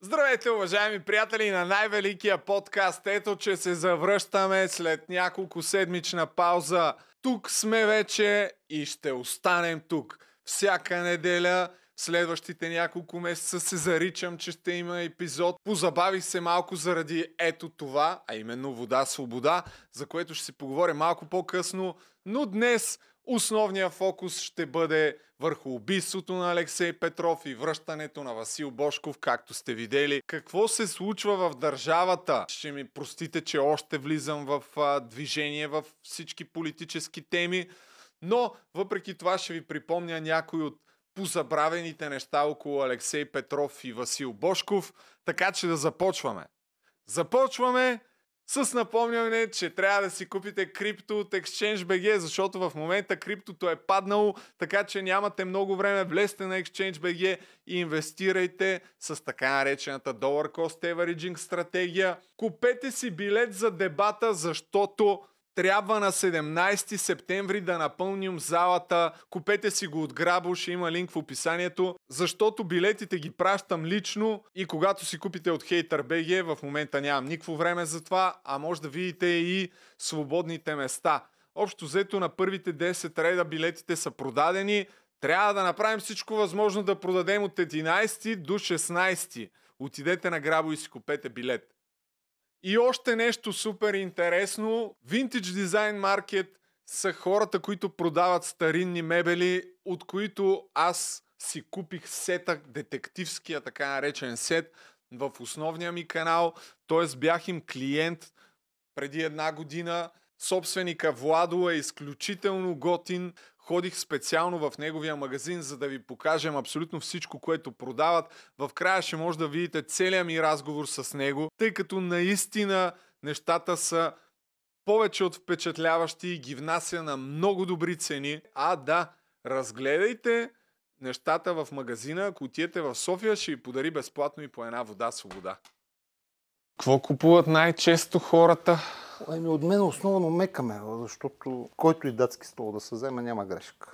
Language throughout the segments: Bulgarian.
Здравейте, уважаеми приятели на най-великия подкаст. Ето, че се завръщаме след няколко седмична пауза. Тук сме вече и ще останем тук. Всяка неделя, следващите няколко месеца се заричам, че ще има епизод. Позабавих се малко заради ето това, а именно вода свобода, за което ще си поговоря малко по-късно. Но днес Основният фокус ще бъде върху убийството на Алексей Петров и връщането на Васил Бошков, както сте видели. Какво се случва в държавата? Ще ми простите, че още влизам в а, движение в всички политически теми, но въпреки това ще ви припомня някой от позабравените неща около Алексей Петров и Васил Бошков, така че да започваме. Започваме с напомняне, че трябва да си купите крипто от ExchangeBG, защото в момента криптото е паднало, така че нямате много време. Влезте на ExchangeBG и инвестирайте с така наречената Dollar Cost Averaging стратегия. Купете си билет за дебата, защото трябва на 17 септември да напълним залата. Купете си го от Грабо, ще има линк в описанието, защото билетите ги пращам лично и когато си купите от HaterBG, в момента нямам никакво време за това, а може да видите и свободните места. Общо взето на първите 10 реда билетите са продадени. Трябва да направим всичко възможно да продадем от 11 до 16. Отидете на Грабо и си купете билет. И още нещо супер интересно. Vintage Design Market са хората, които продават старинни мебели, от които аз си купих сета, детективския така наречен сет в основния ми канал. Т.е. бях им клиент преди една година. Собственика Владо е изключително готин. Ходих специално в неговия магазин, за да ви покажем абсолютно всичко, което продават. В края ще може да видите целият ми разговор с него, тъй като наистина нещата са повече от впечатляващи и ги внася на много добри цени. А да, разгледайте нещата в магазина. Ако отидете в София, ще ви подари безплатно и по една вода свобода. Какво купуват най-често хората? Еми от мен основно мекаме, защото който и датски стол да се вземе, няма грешка.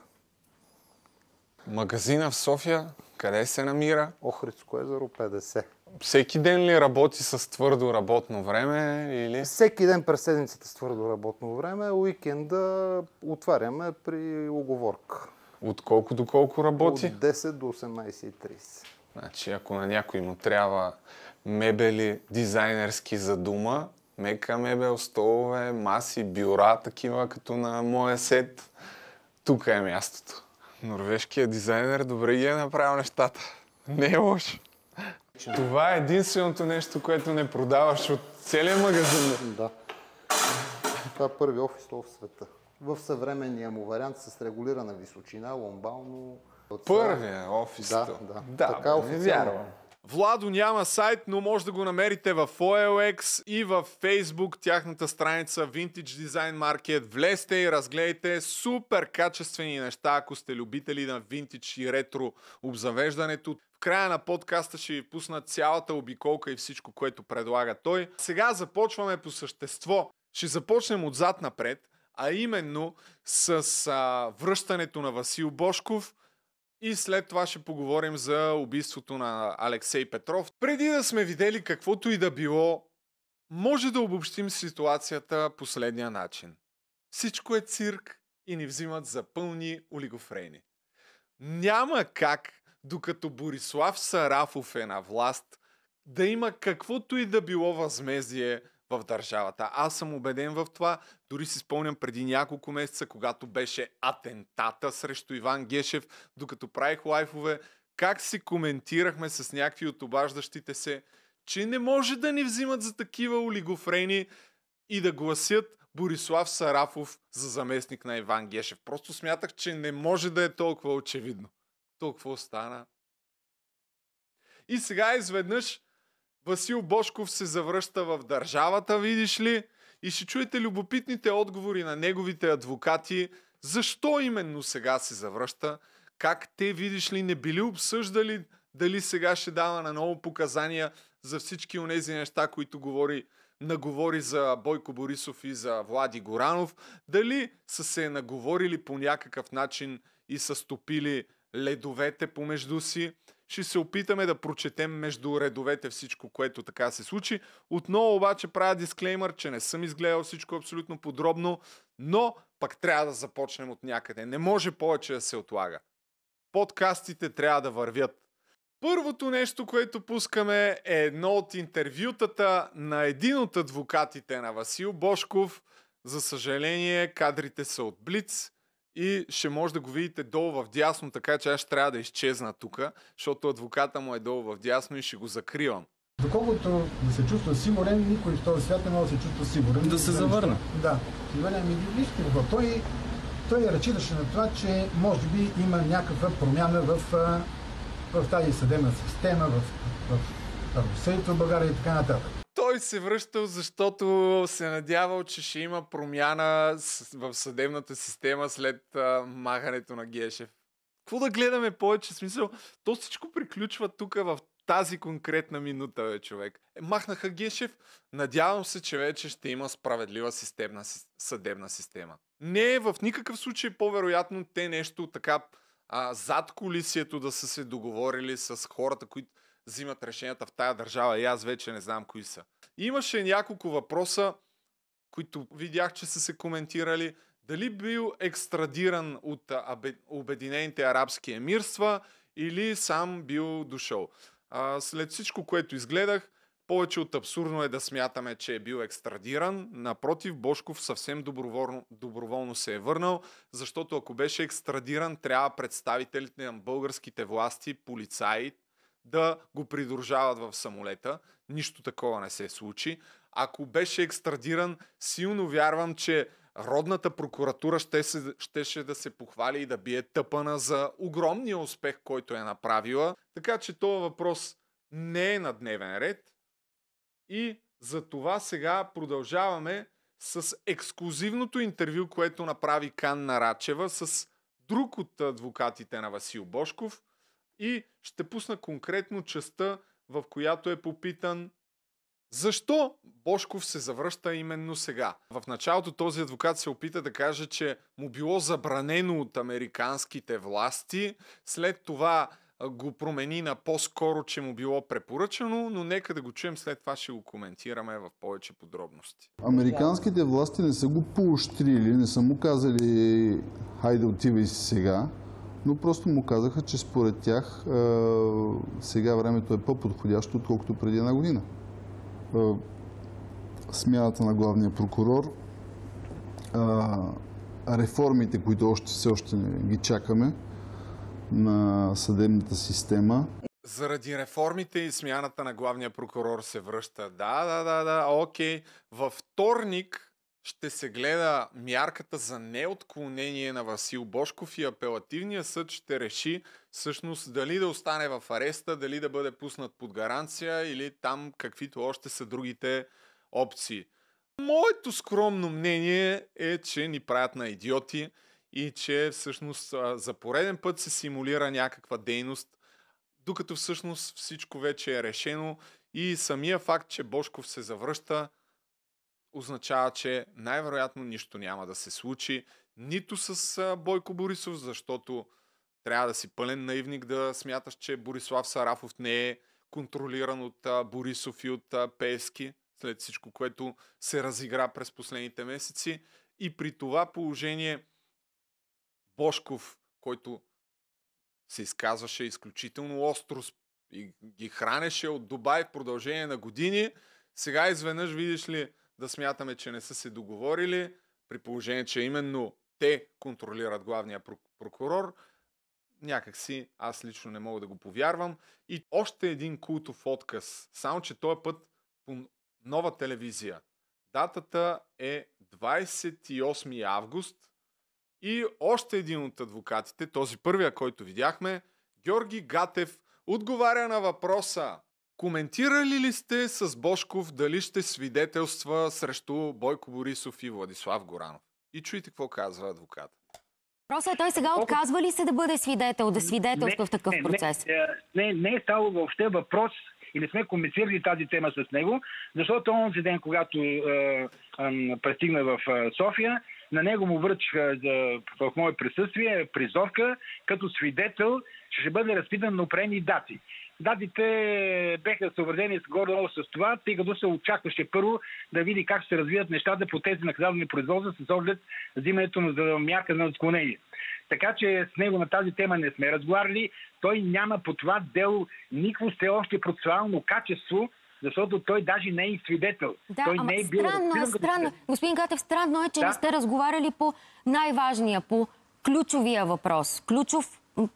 Магазина в София, къде се намира? Охридско езеро 50. Всеки ден ли работи с твърдо работно време или? Всеки ден през седмицата с твърдо работно време, уикенда отваряме при оговорка. От колко до колко работи? От 10 до 18.30. Значи, ако на някой му трябва мебели дизайнерски за дума, мека мебел, столове, маси, бюра, такива като на моя сет. Тук е мястото. Норвежкият дизайнер добре ги е направил нещата. Не е лошо. Това е единственото нещо, което не продаваш от целия магазин. Да. Това е първи офис в света. В съвременния му вариант с регулирана височина, ломбално. Първия офис. Да, да. да така официално. вярвам. Владо няма сайт, но може да го намерите в OLX и в Facebook, тяхната страница Vintage Design Market. Влезте и разгледайте супер качествени неща, ако сте любители на винтидж и ретро обзавеждането В края на подкаста ще ви пусна цялата обиколка и всичко, което предлага той. Сега започваме по същество. Ще започнем отзад напред, а именно с а, връщането на Васил Бошков и след това ще поговорим за убийството на Алексей Петров. Преди да сме видели каквото и да било, може да обобщим ситуацията последния начин. Всичко е цирк и ни взимат за пълни олигофрени. Няма как, докато Борислав Сарафов е на власт, да има каквото и да било възмездие – в държавата. Аз съм убеден в това. Дори си спомням преди няколко месеца, когато беше атентата срещу Иван Гешев, докато правих лайфове, как си коментирахме с някакви от обаждащите се, че не може да ни взимат за такива олигофрени и да гласят Борислав Сарафов за заместник на Иван Гешев. Просто смятах, че не може да е толкова очевидно. Толкова остана. И сега изведнъж Васил Бошков се завръща в държавата, видиш ли? И ще чуете любопитните отговори на неговите адвокати, защо именно сега се завръща, как те, видиш ли, не били обсъждали дали сега ще дава на ново показания за всички онези неща, които говори, наговори за Бойко Борисов и за Влади Горанов, дали са се наговорили по някакъв начин и са стопили ледовете помежду си. Ще се опитаме да прочетем между редовете всичко, което така се случи. Отново обаче правя дисклеймър, че не съм изгледал всичко абсолютно подробно, но пък трябва да започнем от някъде. Не може повече да се отлага. Подкастите трябва да вървят. Първото нещо, което пускаме е едно от интервютата на един от адвокатите на Васил Бошков. За съжаление, кадрите са от Блиц и ще може да го видите долу в дясно, така че аз ще трябва да изчезна тук, защото адвоката му е долу в дясно и ще го закривам. Доколкото да се чувства сигурен, никой в този свят не може да се чувства сигурен. Да, да се завърна. Да. Иван ми вижте какво. Той, той разчиташе на това, че може би има някаква промяна в, в тази съдебна система, в, в в, в България и така нататък. Той се връщал, защото се надявал, че ще има промяна в съдебната система след а, махането на Гешев. Какво да гледаме повече смисъл? То всичко приключва тук в тази конкретна минута, бе, човек. Е, махнаха Гешев. Надявам се, че вече ще има справедлива системна, съдебна система. Не е в никакъв случай по-вероятно те нещо така а, зад колисието да са се договорили с хората, които взимат решенията в тая държава и аз вече не знам кои са. Имаше няколко въпроса, които видях, че са се коментирали. Дали бил екстрадиран от Обединените арабски емирства или сам бил дошъл. А, след всичко, което изгледах, повече от абсурдно е да смятаме, че е бил екстрадиран. Напротив, Бошков съвсем доброволно, доброволно се е върнал, защото ако беше екстрадиран, трябва представителите на българските власти, полицаи, да го придружават в самолета. Нищо такова не се случи. Ако беше екстрадиран, силно вярвам, че родната прокуратура ще се, щеше да се похвали и да бие тъпана за огромния успех, който е направила. Така че този въпрос не е на дневен ред. И за това сега продължаваме с ексклюзивното интервю, което направи Канна Рачева с друг от адвокатите на Васил Бошков – и ще пусна конкретно частта, в която е попитан защо Бошков се завръща именно сега? В началото този адвокат се опита да каже, че му било забранено от американските власти, след това го промени на по-скоро, че му било препоръчано, но нека да го чуем, след това ще го коментираме в повече подробности. Американските власти не са го поощрили, не са му казали хайде отивай си сега, но просто му казаха, че според тях сега времето е по-подходящо, отколкото преди една година. Смяната на главния прокурор, реформите, които още все още ги чакаме на съдебната система. Заради реформите и смяната на главния прокурор се връща. Да, да, да, да, окей. Във вторник ще се гледа мярката за неотклонение на Васил Бошков и апелативния съд ще реши всъщност дали да остане в ареста, дали да бъде пуснат под гаранция или там каквито още са другите опции. Моето скромно мнение е, че ни правят на идиоти и че всъщност за пореден път се симулира някаква дейност, докато всъщност всичко вече е решено и самия факт, че Бошков се завръща – означава, че най-вероятно нищо няма да се случи, нито с Бойко Борисов, защото трябва да си пълен наивник да смяташ, че Борислав Сарафов не е контролиран от Борисов и от Пески, след всичко, което се разигра през последните месеци. И при това положение Бошков, който се изказваше изключително остро и ги хранеше от Дубай в продължение на години, сега изведнъж, видиш ли, да смятаме, че не са се договорили, при положение, че именно те контролират главния прокурор, някакси аз лично не мога да го повярвам. И още един култов отказ, само че този е път по нова телевизия. Датата е 28 август и още един от адвокатите, този първия, който видяхме, Георги Гатев, отговаря на въпроса Коментирали ли сте с Бошков дали ще свидетелства срещу Бойко Борисов и Владислав Горанов? И чуйте какво казва адвокат. Просто е той сега отказва ли се да бъде свидетел, да свидетелства в такъв процес? Не, не, не е стало въобще въпрос и не сме коментирали тази тема с него, защото онзи ден, когато е, е, пристигна в е, София, на него му връчаха в мое присъствие призовка като свидетел, че ще бъде разпитан на упрени дати. Датите беха съобразени с горе с това, тъй като се очакваше първо да види как ще се развият нещата по тези наказателни производства с оглед взимането на мярка на отклонение. Така че с него на тази тема не сме разговаряли. Той няма по това дело никакво все още процесуално качество, защото той даже не е и свидетел. Да, той ама не е бил странно, е, странно. Е. Господин Катев, странно е, че да? не сте разговаряли по най-важния, по ключовия въпрос. Ключов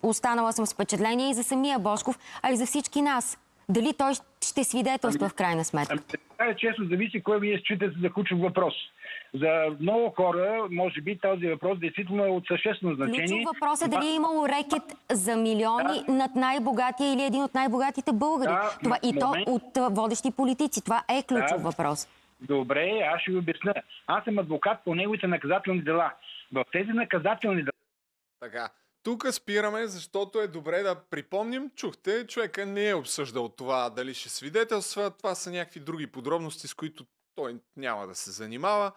останала съм с впечатление и за самия Бошков, а и за всички нас. Дали той ще свидетелства ами, в крайна сметка? Ами, е, честно, зависи кой вие считате за ключов въпрос. За много хора, може би, този въпрос действително е от съществено значение. Ключов въпрос е дали е имало рекет за милиони да. над най-богатия или един от най-богатите българи. Да, Това, и момент... то от водещи политици. Това е ключов да. въпрос. Добре, аз ще ви обясня. Аз съм адвокат по неговите наказателни дела. В тези наказателни дела... Така. Тук спираме, защото е добре да припомним, чухте, човека не е обсъждал това дали ще свидетелства, това са някакви други подробности, с които той няма да се занимава.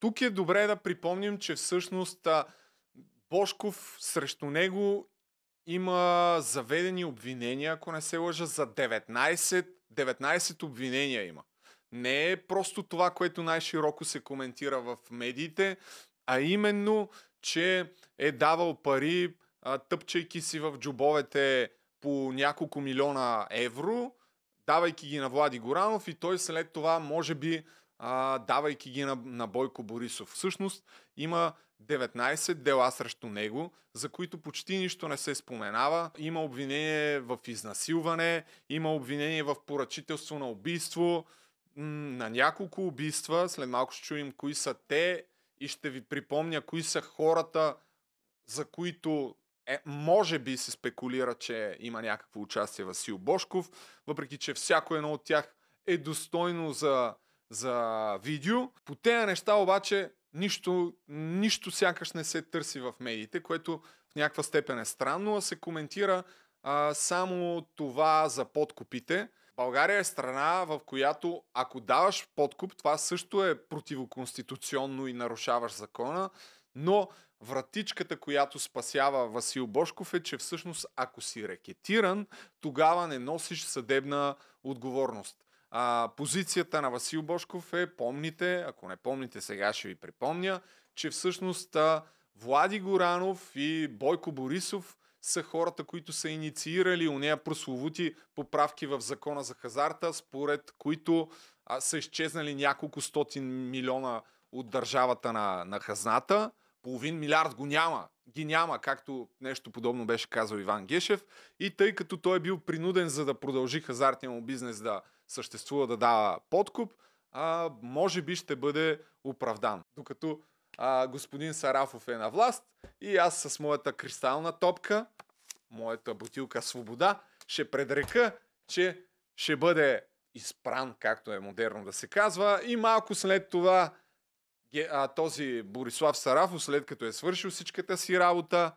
Тук е добре да припомним, че всъщност Бошков срещу него има заведени обвинения, ако не се лъжа, за 19, 19 обвинения има. Не е просто това, което най-широко се коментира в медиите, а именно, че е давал пари, а, тъпчайки си в джобовете по няколко милиона евро, давайки ги на Влади Горанов и той след това, може би, а, давайки ги на, на Бойко Борисов. Всъщност има 19 дела срещу него, за които почти нищо не се споменава. Има обвинение в изнасилване, има обвинение в поръчителство на убийство, на няколко убийства, след малко ще чуем кои са те, и ще ви припомня кои са хората, за които е, може би се спекулира, че има някакво участие Васил Бошков, въпреки че всяко едно от тях е достойно за, за видео. По тези неща обаче нищо, нищо сякаш не се търси в медиите, което в някаква степен е странно, а се коментира а, само това за подкупите. България е страна, в която ако даваш подкуп, това също е противоконституционно и нарушаваш закона, но вратичката, която спасява Васил Бошков е, че всъщност ако си рекетиран, тогава не носиш съдебна отговорност. А, позицията на Васил Бошков е, помните, ако не помните, сега ще ви припомня, че всъщност Влади Горанов и Бойко Борисов са хората, които са инициирали уния прословути поправки в закона за хазарта, според които а, са изчезнали няколко стотин милиона от държавата на, на хазната. Половин милиард го няма. Ги няма, както нещо подобно беше казал Иван Гешев. И тъй като той е бил принуден за да продължи хазартния му бизнес да съществува, да дава подкуп, а, може би ще бъде оправдан. Докато а, господин Сарафов е на власт и аз с моята кристална топка, моята бутилка свобода, ще предрека, че ще бъде изпран, както е модерно да се казва, и малко след това а, този Борислав Сарафов, след като е свършил всичката си работа,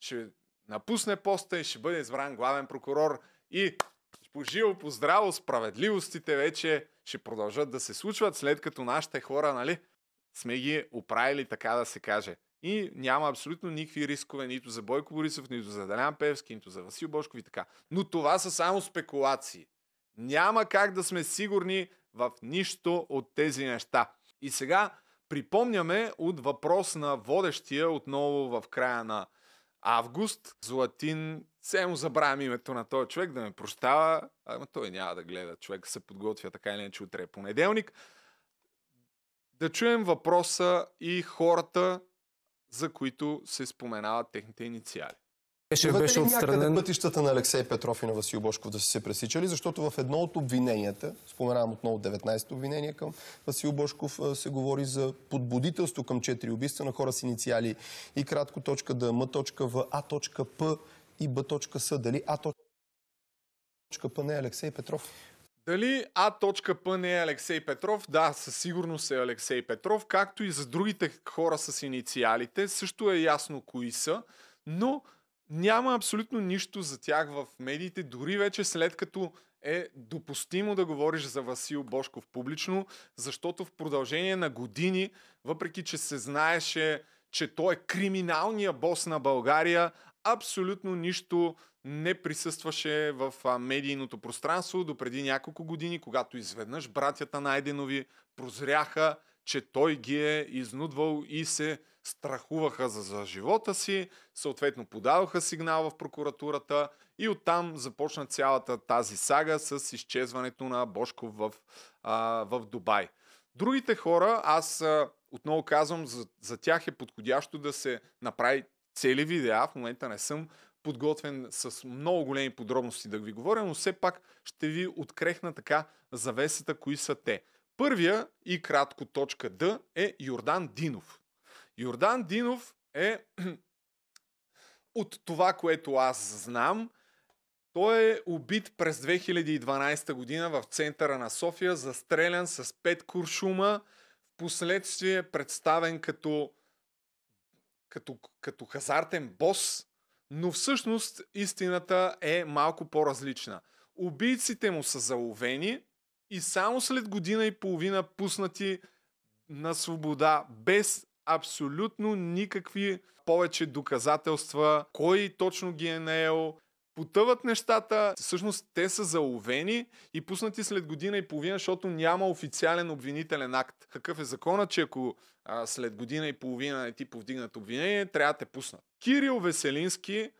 ще напусне поста и ще бъде избран главен прокурор и по живо, по здраво, справедливостите вече ще продължат да се случват, след като нашите хора, нали, сме ги оправили така да се каже. И няма абсолютно никакви рискове нито за Бойко Борисов, нито за Далян Певски, нито за Васил Бошков и така. Но това са само спекулации. Няма как да сме сигурни в нищо от тези неща. И сега припомняме от въпрос на водещия отново в края на август. Златин, все му забравям името на този човек, да ме прощава. Ама той няма да гледа. Човек се подготвя така или иначе утре е понеделник да чуем въпроса и хората, за които се споменават техните инициали. Е, беше, беше отстранен... пътищата на Алексей Петров и на Васил Бошков да са се пресичали, защото в едно от обвиненията, споменавам отново 19-то обвинение към Васил Бошков, се говори за подбудителство към 4 убийства на хора с инициали и кратко точка да М точка В, А точка П и Б точка С. Дали А точка П не е Алексей Петров? Дали А.П не е Алексей Петров? Да, със сигурност е Алексей Петров, както и за другите хора с инициалите. Също е ясно кои са, но няма абсолютно нищо за тях в медиите, дори вече след като е допустимо да говориш за Васил Бошков публично, защото в продължение на години, въпреки че се знаеше, че той е криминалния бос на България, абсолютно нищо не присъстваше в медийното пространство до преди няколко години, когато изведнъж братята Найденови прозряха, че той ги е изнудвал и се страхуваха за, за живота си, съответно подадоха сигнал в прокуратурата и оттам започна цялата тази сага с изчезването на Бошков в, а, в Дубай. Другите хора, аз а, отново казвам, за, за тях е подходящо да се направи цели видеа. В момента не съм подготвен с много големи подробности да ви говоря, но все пак ще ви открехна така завесата, кои са те. Първия и кратко точка Д е Йордан Динов. Йордан Динов е от това, което аз знам, той е убит през 2012 година в центъра на София, застрелян с 5 куршума, в последствие представен като, като, като хазартен бос, но всъщност истината е малко по-различна. Убийците му са заловени и само след година и половина пуснати на свобода без абсолютно никакви повече доказателства, кой точно ги е наел, потъват нещата, всъщност те са заловени и пуснати след година и половина, защото няма официален обвинителен акт. Какъв е законът, че ако а, след година и половина не ти повдигнат обвинение, трябва да те пуснат. Кирил Веселински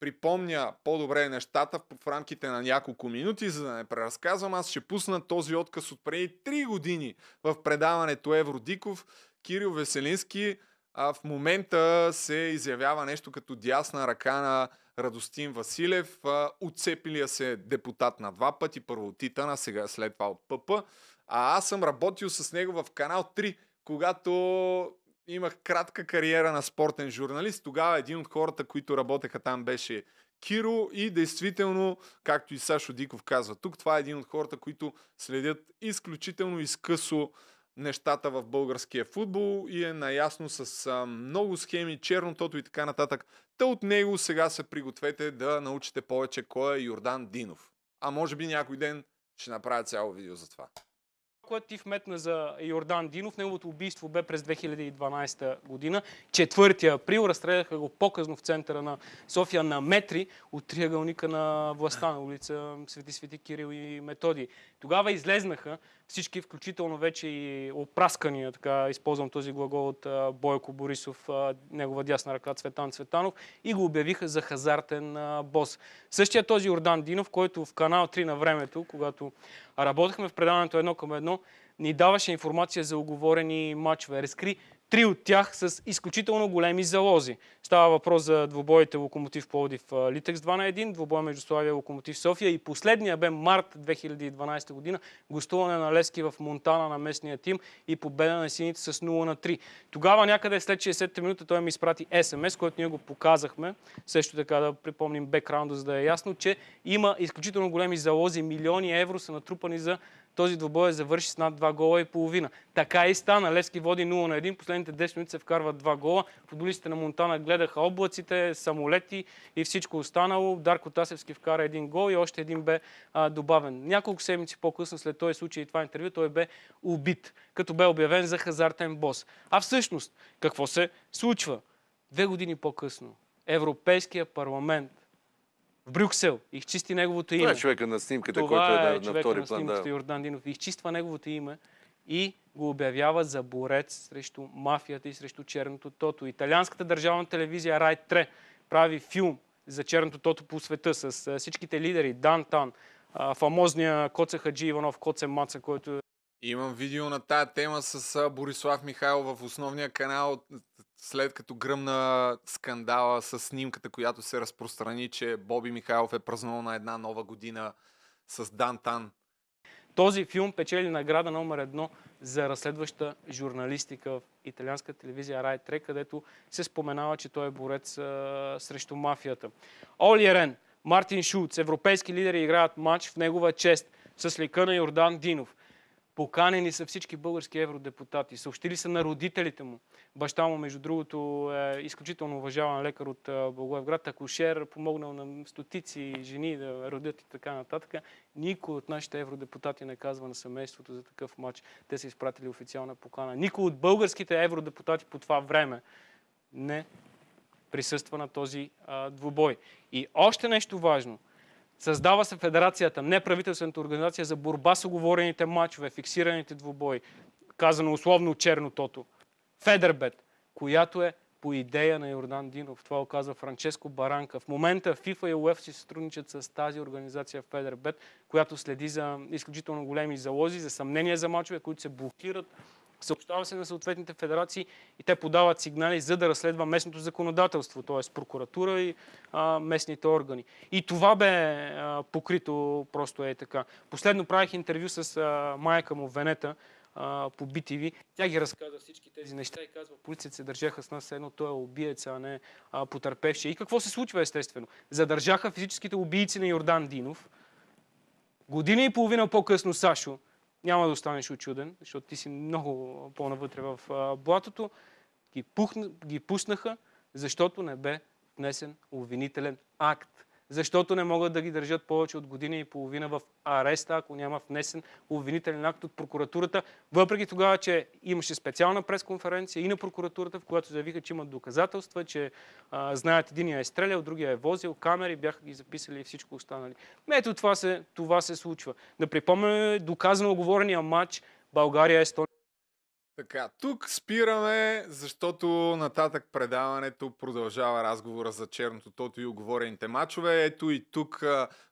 припомня по-добре нещата в рамките на няколко минути, за да не преразказвам. Аз ще пусна този отказ от преди 3 години в предаването Евродиков. Кирил Веселински а, в момента се изявява нещо като дясна ръка на Радостин Василев, отцепилия се депутат на два пъти, първо от Титана, сега е след това от ПП. А аз съм работил с него в канал 3, когато имах кратка кариера на спортен журналист. Тогава един от хората, които работеха там беше Киро и действително, както и Сашо Диков казва тук, това е един от хората, които следят изключително изкъсо нещата в българския футбол и е наясно с а, много схеми, чернотото и така нататък. Та от него сега се пригответе да научите повече кой е Йордан Динов. А може би някой ден ще направя цяло видео за това. Което ти вметна за Йордан Динов, неговото убийство бе през 2012 година. 4 април разстреляха го по-късно в центъра на София на метри от триъгълника на властта на улица Свети Свети Кирил и Методи. Тогава излезнаха всички, включително вече и опраскания, така използвам този глагол от Бойко Борисов, негова дясна ръка Цветан Цветанов, и го обявиха за хазартен бос. Същия този Ордан Динов, който в канал 3 на времето, когато работехме в предаването едно към едно, ни даваше информация за оговорени матчове. Разкри три от тях с изключително големи залози. Става въпрос за двубоите Локомотив в Литекс 2 на 1, двубой между Славия Локомотив София и последния бе март 2012 година, гостуване на Лески в Монтана на местния тим и победа на сините с 0 на 3. Тогава някъде след 60-та минута той ми изпрати СМС, който ние го показахме, също така да припомним бекграунда, за да е ясно, че има изключително големи залози, милиони евро са натрупани за този двобой е завърши с над 2 гола и половина. Така и стана. Левски води 0 на 1. Последните 10 минути се вкарват 2 гола. Футболистите на Монтана гледаха облаците, самолети и всичко останало. Дарко Тасевски вкара един гол и още един бе а, добавен. Няколко седмици по-късно след този случай и това интервю той бе убит, като бе обявен за хазартен бос. А всъщност, какво се случва? Две години по-късно Европейския парламент в Брюксел. Изчисти неговото име. Това е човека на снимката, Това който е, е на, е втори на план. Йордан Динов. Изчиства неговото име и го обявява за борец срещу мафията и срещу черното тото. Италианската държавна телевизия Рай 3 прави филм за черното тото по света с всичките лидери. Дантан, фамозния Коце Хаджи Иванов, Коце Маца, който е Имам видео на тая тема с Борислав Михайлов в основния канал след като гръмна скандала с снимката, която се разпространи, че Боби Михайлов е празнувал на една нова година с Дан Тан. Този филм печели награда номер едно за разследваща журналистика в италианска телевизия Рай 3, където се споменава, че той е борец а, срещу мафията. Оли Рен, Мартин Шулц, европейски лидери играят матч в негова чест с лика на Йордан Динов. Поканени са всички български евродепутати. Съобщили са на родителите му. Баща му, между другото, е изключително уважаван лекар от е, Благоевград. Акушер, помогнал на стотици жени да родят и така нататък. Никой от нашите евродепутати не казва на семейството за такъв матч. Те са изпратили официална покана. Никой от българските евродепутати по това време не присъства на този а, двубой. И още нещо важно – Създава се федерацията, неправителствената организация за борба с оговорените матчове, фиксираните двубои, казано условно чернотото. Федербет, която е по идея на Йордан Динов. Това оказва Франческо Баранка. В момента FIFA и UEFA си сътрудничат с тази организация Федербет, която следи за изключително големи залози, за съмнения за мачове, които се блокират Съобщава се на съответните федерации и те подават сигнали, за да разследва местното законодателство, т.е. прокуратура и а, местните органи. И това бе а, покрито просто е така. Последно правих интервю с а, майка му Венета, по BTV. Тя ги разказа всички тези неща и казва, полицията се държаха с нас, едно той е убиец, а не а, И какво се случва, естествено? Задържаха физическите убийци на Йордан Динов. Година и половина по-късно Сашо, няма да останеш очуден, защото ти си много по-навътре в блатото. Ги, пухна, ги пуснаха, защото не бе внесен обвинителен акт защото не могат да ги държат повече от година и половина в ареста, ако няма внесен обвинителен акт от прокуратурата. Въпреки тогава, че имаше специална пресконференция и на прокуратурата, в която заявиха, че имат доказателства, че а, знаят единия е стрелял, другия е возил, камери бяха ги записали и всичко останали. Ето това се, това се случва. Да припомняме доказано оговорения матч България-Естония. Така, тук спираме, защото нататък предаването продължава разговора за черното тото и оговорените мачове. Ето и тук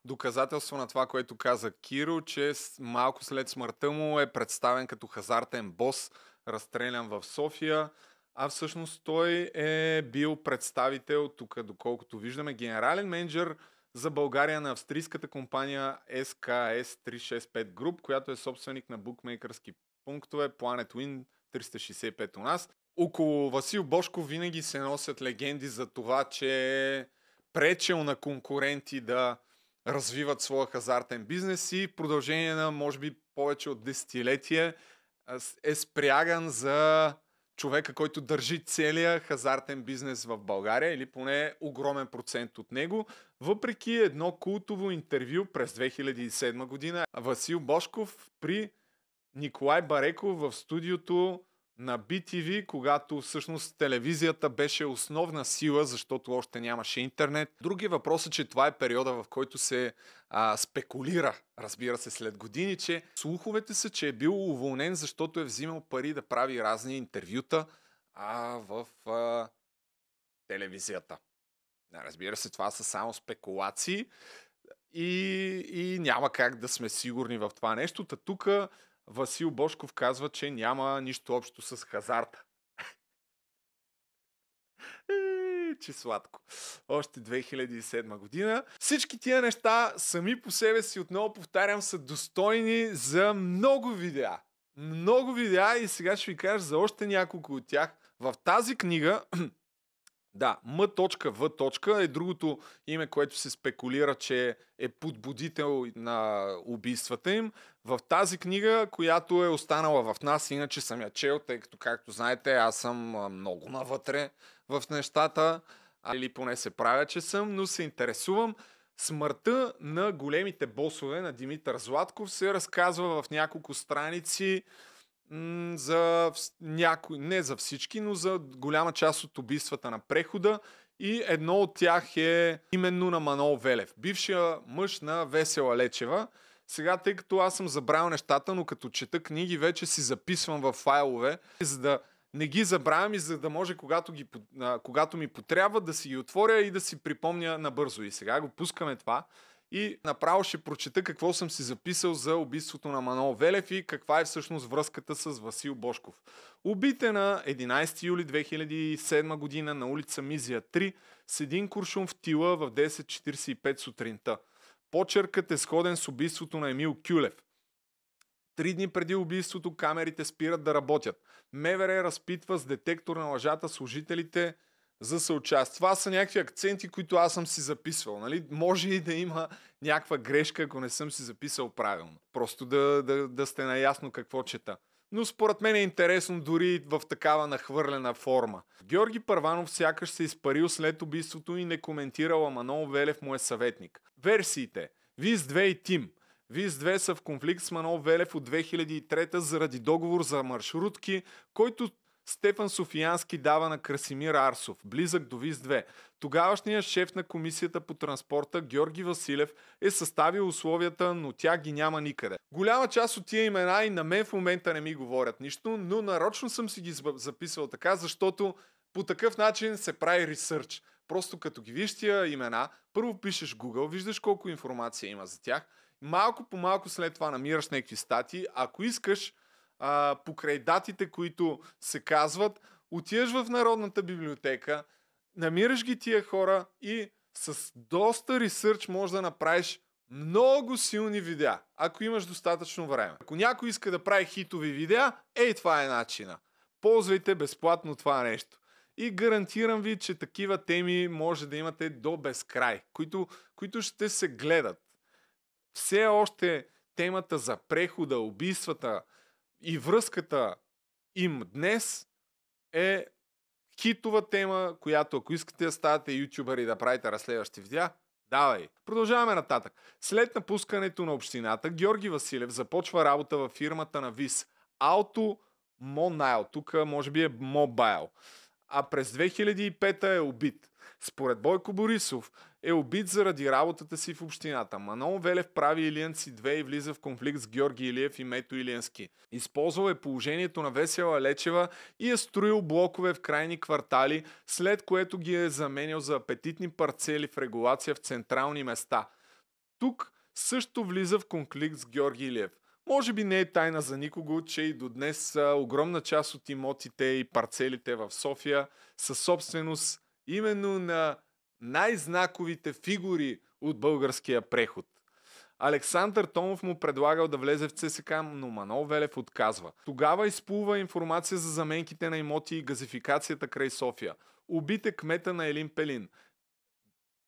доказателство на това, което каза Киро, че малко след смъртта му е представен като хазартен бос, разстрелян в София. А всъщност той е бил представител, тук доколкото виждаме, генерален менеджер за България на австрийската компания SKS365 Group, която е собственик на букмейкърски пунктове, Planet Win 365 у нас. Около Васил Бошко винаги се носят легенди за това, че е пречел на конкуренти да развиват своя хазартен бизнес и в продължение на, може би, повече от десетилетие е спряган за човека, който държи целия хазартен бизнес в България или поне огромен процент от него. Въпреки едно култово интервю през 2007 година, Васил Бошков при Николай Бареков в студиото на BTV, когато всъщност телевизията беше основна сила, защото още нямаше интернет. Други въпрос е, че това е периода, в който се а, спекулира, разбира се, след години, че слуховете са, че е бил уволнен, защото е взимал пари да прави разни интервюта а, в а, телевизията. Разбира се, това са само спекулации и, и няма как да сме сигурни в това нещо. Та тук Васил Бошков казва, че няма нищо общо с хазарта. Е, че сладко. Още 2007 година. Всички тия неща сами по себе си, отново повтарям, са достойни за много видеа. Много видеа и сега ще ви кажа за още няколко от тях. В тази книга Да, М.В. е другото име, което се спекулира, че е подбудител на убийствата им. В тази книга, която е останала в нас, иначе съм я чел, тъй като, както знаете, аз съм много навътре в нещата, или поне се правя, че съм, но се интересувам. Смъртта на големите босове на Димитър Златков се разказва в няколко страници за някои, не за всички, но за голяма част от убийствата на прехода. И едно от тях е именно на Манол Велев, бившия мъж на Весела Лечева. Сега, тъй като аз съм забравил нещата, но като чета книги, вече си записвам в файлове, за да не ги забравям и за да може, когато, ги, когато ми потрябва, да си ги отворя и да си припомня набързо. И сега го пускаме това и направо ще прочета какво съм си записал за убийството на Манол Велев и каква е всъщност връзката с Васил Бошков. Убите на 11 юли 2007 година на улица Мизия 3 с един куршум в тила в 10.45 сутринта. Почеркът е сходен с убийството на Емил Кюлев – Три дни преди убийството камерите спират да работят. Мевере разпитва с детектор на лъжата служителите за съучаст. Това са някакви акценти, които аз съм си записвал. Нали? Може и да има някаква грешка, ако не съм си записал правилно. Просто да, да, да сте наясно какво чета. Но според мен е интересно дори в такава нахвърлена форма. Георги Първанов сякаш се е изпарил след убийството и не коментирал, ама Манол Велев му е съветник. Версиите. Виз 2 и Тим. Виз 2 са в конфликт с Манол Велев от 2003 заради договор за маршрутки, който Стефан Софиянски дава на Красимир Арсов, близък до ВИЗ-2. Тогавашният шеф на комисията по транспорта Георги Василев е съставил условията, но тя ги няма никъде. Голяма част от тия имена и на мен в момента не ми говорят нищо, но нарочно съм си ги записвал така, защото по такъв начин се прави ресърч. Просто като ги виж тия имена, първо пишеш Google, виждаш колко информация има за тях, малко по малко след това намираш някакви статии, ако искаш – а, покрай датите, които се казват, отиваш в Народната библиотека, намираш ги тия хора и с доста ресърч можеш да направиш много силни видеа, ако имаш достатъчно време. Ако някой иска да прави хитови видеа, ей това е начина. Ползвайте безплатно това нещо. И гарантирам ви, че такива теми може да имате до безкрай, които, които ще се гледат. Все още темата за прехода, убийствата, и връзката им днес е хитова тема, която ако искате да ставате ютубър и да правите разследващи видеа, давай. Продължаваме нататък. След напускането на общината, Георги Василев започва работа във фирмата на ВИС Auto Монайл. Тук може би е Mobile. А през 2005 е убит. Според Бойко Борисов е убит заради работата си в общината. Манол Велев прави Илиенци 2 и влиза в конфликт с Георги Илиев и Мето Илиенски. Използвал е положението на Весела Лечева и е строил блокове в крайни квартали, след което ги е заменил за апетитни парцели в регулация в централни места. Тук също влиза в конфликт с Георги Илиев. Може би не е тайна за никого, че и до днес огромна част от имотите и парцелите в София са собственост именно на най-знаковите фигури от българския преход. Александър Томов му предлагал да влезе в ЦСК, но Манол Велев отказва. Тогава изплува информация за заменките на имоти и газификацията край София. Убите кмета на Елин Пелин.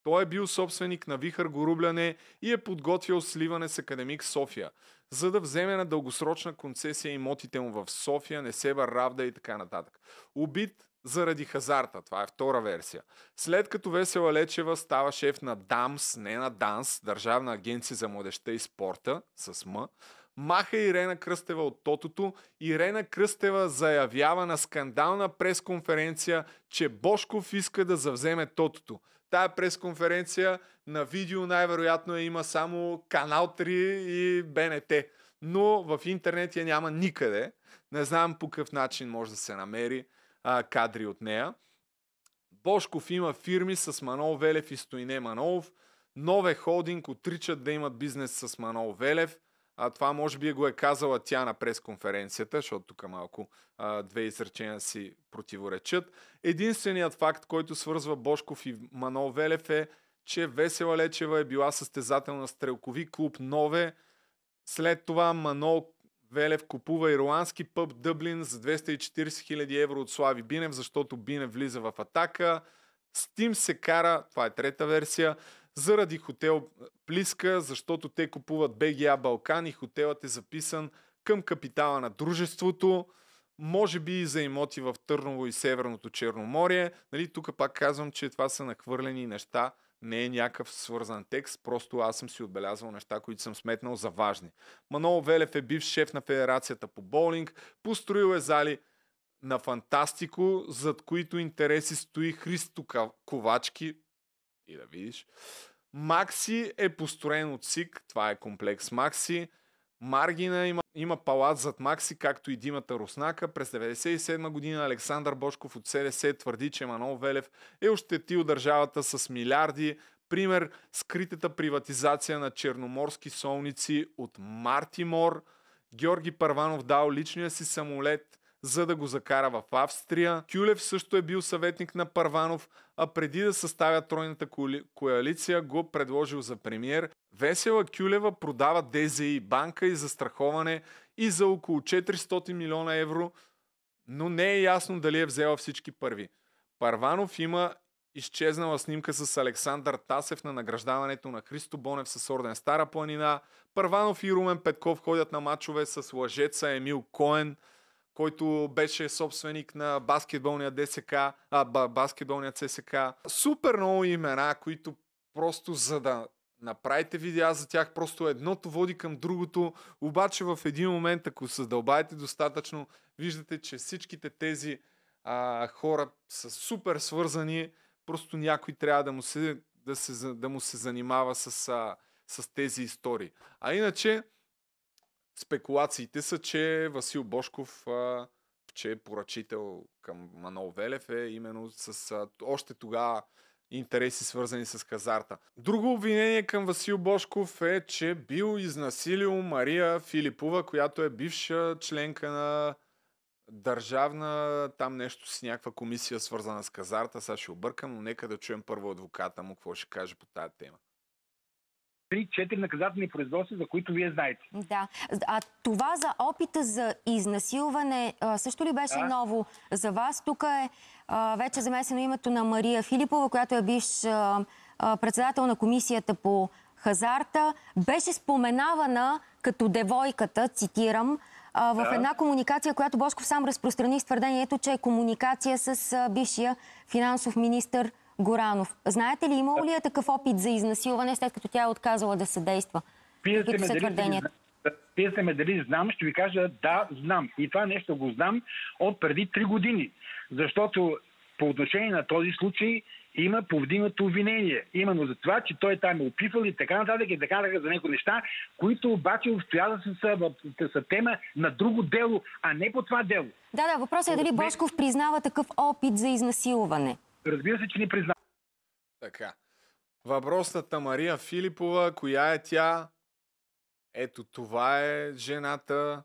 Той е бил собственик на Вихър Горубляне и е подготвил сливане с Академик София, за да вземе на дългосрочна концесия имотите му в София, Несева, Равда и така нататък. Убит заради хазарта. Това е втора версия. След като Весела Лечева става шеф на ДАМС, не на ДАНС, Държавна агенция за младеща и спорта, с М, маха Ирена Кръстева от Тотото. Ирена Кръстева заявява на скандална пресконференция, че Бошков иска да завземе Тотото. Тая пресконференция на видео най-вероятно е има само Канал 3 и БНТ. Но в интернет я няма никъде. Не знам по какъв начин може да се намери а, кадри от нея. Бошков има фирми с Манол Велев и Стоине Манолов. Нове Холдинг отричат да имат бизнес с Манол Велев. А, това може би го е казала тя на пресконференцията, защото тук малко а, две изречения си противоречат. Единственият факт, който свързва Бошков и Манол Велев е, че Весела Лечева е била състезател на стрелкови клуб Нове. След това Манол Велев купува ирландски пъб Дъблин за 240 000 евро от Слави Бинев, защото Бинев влиза в атака. Стим се кара, това е трета версия, заради хотел Плиска, защото те купуват БГА Балкан и хотелът е записан към капитала на дружеството, може би и за имоти в Търново и Северното Черноморие. Нали, тук пак казвам, че това са нахвърлени неща – не е някакъв свързан текст, просто аз съм си отбелязвал неща, които съм сметнал за важни. Манол Велев е бив шеф на Федерацията по боулинг, построил е зали на Фантастико, зад които интереси стои Христо Ковачки. И да видиш. Макси е построен от СИК, това е комплекс Макси. Маргина има има палат зад Макси, както и Димата Руснака. През 1997 година Александър Бошков от СДС твърди, че Манол Велев е ощетил държавата с милиарди. Пример, скритата приватизация на черноморски солници от Марти Мор. Георги Първанов дал личния си самолет – за да го закара в Австрия. Кюлев също е бил съветник на Парванов, а преди да съставя тройната коалиция го предложил за премьер. Весела Кюлева продава ДЗИ банка и застраховане и за около 400 милиона евро, но не е ясно дали е взела всички първи. Парванов има изчезнала снимка с Александър Тасев на награждаването на Христо Бонев с Орден Стара планина. Първанов и Румен Петков ходят на матчове с лъжеца Емил Коен – който беше собственик на баскетболния ДСК, а, баскетболния ЦСК. Супер много имена, които просто за да направите видеа за тях, просто едното води към другото, обаче в един момент, ако се достатъчно, виждате, че всичките тези а, хора са супер свързани, просто някой трябва да му се, да се, да му се занимава с, а, с тези истории. А иначе, спекулациите са, че Васил Бошков, а, че е поръчител към Манол Велев, е именно с а, още тогава интереси свързани с казарта. Друго обвинение към Васил Бошков е, че бил изнасилил Мария Филипова, която е бивша членка на държавна, там нещо с някаква комисия свързана с казарта, сега ще объркам, но нека да чуем първо адвоката му, какво ще каже по тази тема. 3-4 наказателни производства, за които вие знаете. Да. А това за опита за изнасилване също ли беше да. ново за вас? Тук е вече замесено името на Мария Филипова, която е бивш председател на комисията по хазарта. Беше споменавана като девойката, цитирам, в да. една комуникация, която Бошков сам разпространи с твърдението, че е комуникация с бившия финансов министр Горанов. Знаете ли, имало ли е такъв опит за изнасилване, след като тя е отказала да съдейства? Питате ме, питате ме дали знам, ще ви кажа да, знам. И това нещо го знам от преди три години. Защото по отношение на този случай има повдигнато обвинение. Именно за това, че той там е описал и така нататък и така нататък за някои неща, които обаче обстоятелства са, са тема на друго дело, а не по това дело. Да, да, въпросът е дали Бошков признава такъв опит за изнасилване. Разбира се, че ни признава. Така. Въпросната Мария Филипова, коя е тя? Ето това е жената.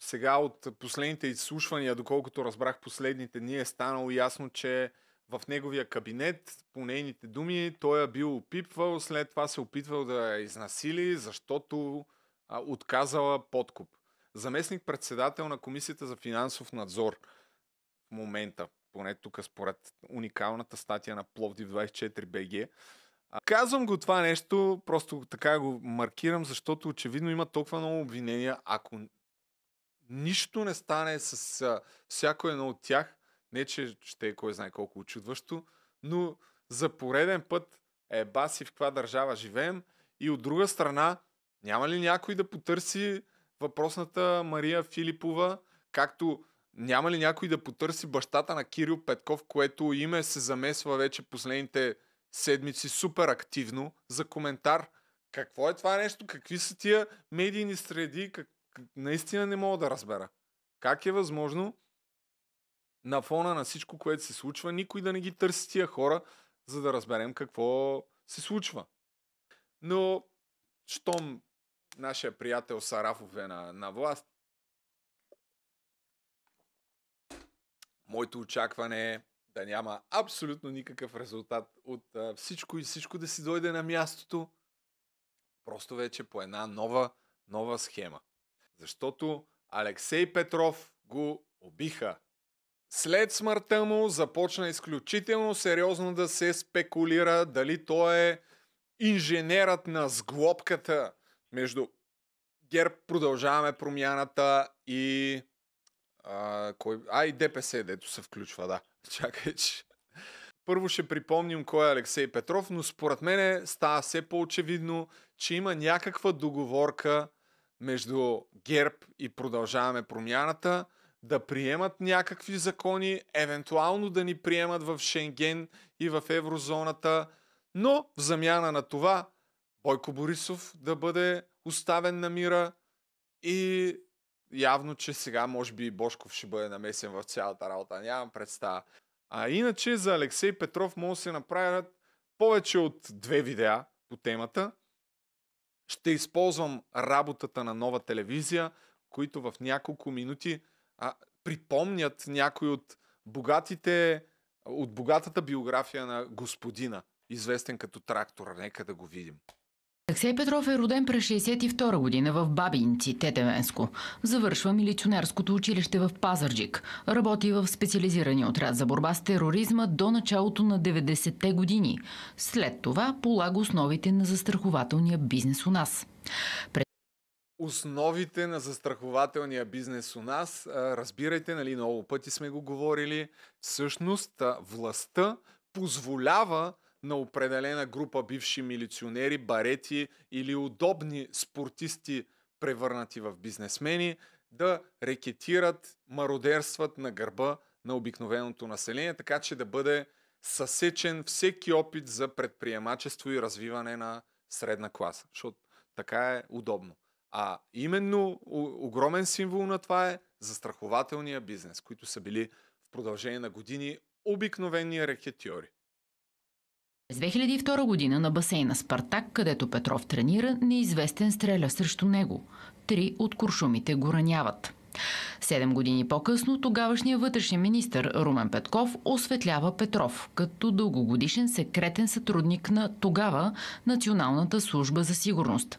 Сега от последните изслушвания, доколкото разбрах последните дни, е станало ясно, че в неговия кабинет, по нейните думи, той е бил опипвал, след това се опитвал да я изнасили, защото а, отказала подкуп. Заместник председател на Комисията за финансов надзор в момента поне тук според уникалната статия на Пловдив 24 BG. Казвам го това нещо, просто така го маркирам, защото очевидно има толкова много обвинения. Ако нищо не стане с а, всяко едно от тях, не че ще е кой знае колко очудващо, но за пореден път е баси в каква държава живеем и от друга страна няма ли някой да потърси въпросната Мария Филипова, както няма ли някой да потърси бащата на Кирил Петков, което име се замесва вече последните седмици супер активно за коментар? Какво е това нещо? Какви са тия медийни среди? Как... Наистина не мога да разбера. Как е възможно на фона на всичко, което се случва, никой да не ги търси тия хора, за да разберем какво се случва. Но, щом нашия приятел Сарафов е на, на власт, моето очакване е да няма абсолютно никакъв резултат от а, всичко и всичко да си дойде на мястото, просто вече по една нова, нова схема. Защото Алексей Петров го убиха. След смъртта му започна изключително сериозно да се спекулира дали той е инженерът на сглобката между ГЕРБ продължаваме промяната и а, кой... а и ДПС, дето се включва, да. Чакай, че... Първо ще припомним кой е Алексей Петров, но според мен става все по-очевидно, че има някаква договорка между ГЕРБ и продължаваме промяната, да приемат някакви закони, евентуално да ни приемат в Шенген и в еврозоната, но в замяна на това Бойко Борисов да бъде оставен на мира и явно, че сега може би Бошков ще бъде намесен в цялата работа. Нямам представа. А иначе за Алексей Петров може да се направят повече от две видеа по темата. Ще използвам работата на нова телевизия, които в няколко минути а, припомнят някой от богатите, от богатата биография на господина, известен като трактор. Нека да го видим. Алексей Петров е роден през 62 година в Бабинци, Тетевенско. Завършва милиционерското училище в Пазарджик. Работи в специализирания отряд за борба с тероризма до началото на 90-те години. След това полага основите на застрахователния бизнес у нас. Пред основите на застрахователния бизнес у нас, разбирайте, нали, много пъти сме го говорили, всъщност властта позволява на определена група бивши милиционери, барети или удобни спортисти, превърнати в бизнесмени, да рекетират, мародерстват на гърба на обикновеното население, така че да бъде съсечен всеки опит за предприемачество и развиване на средна класа, защото така е удобно. А именно огромен символ на това е застрахователния бизнес, които са били в продължение на години обикновени рекетьори. През 2002 година на басейна Спартак, където Петров тренира, неизвестен стреля срещу него. Три от куршумите го раняват. Седем години по-късно тогавашният вътрешен министр Румен Петков осветлява Петров като дългогодишен секретен сътрудник на тогава Националната служба за сигурност.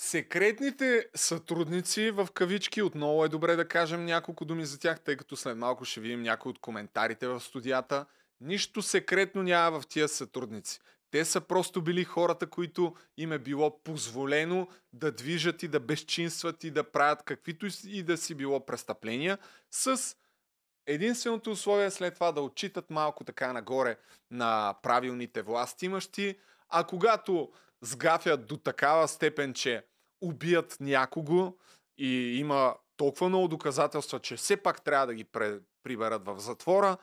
Секретните сътрудници в кавички отново е добре да кажем няколко думи за тях, тъй като след малко ще видим някои от коментарите в студията – Нищо секретно няма в тия сътрудници. Те са просто били хората, които им е било позволено да движат и да безчинстват и да правят каквито и да си било престъпления, с единственото условие след това да отчитат малко така нагоре на правилните власти имащи, а когато сгафят до такава степен, че убият някого и има толкова много доказателства, че все пак трябва да ги приберат в затвора,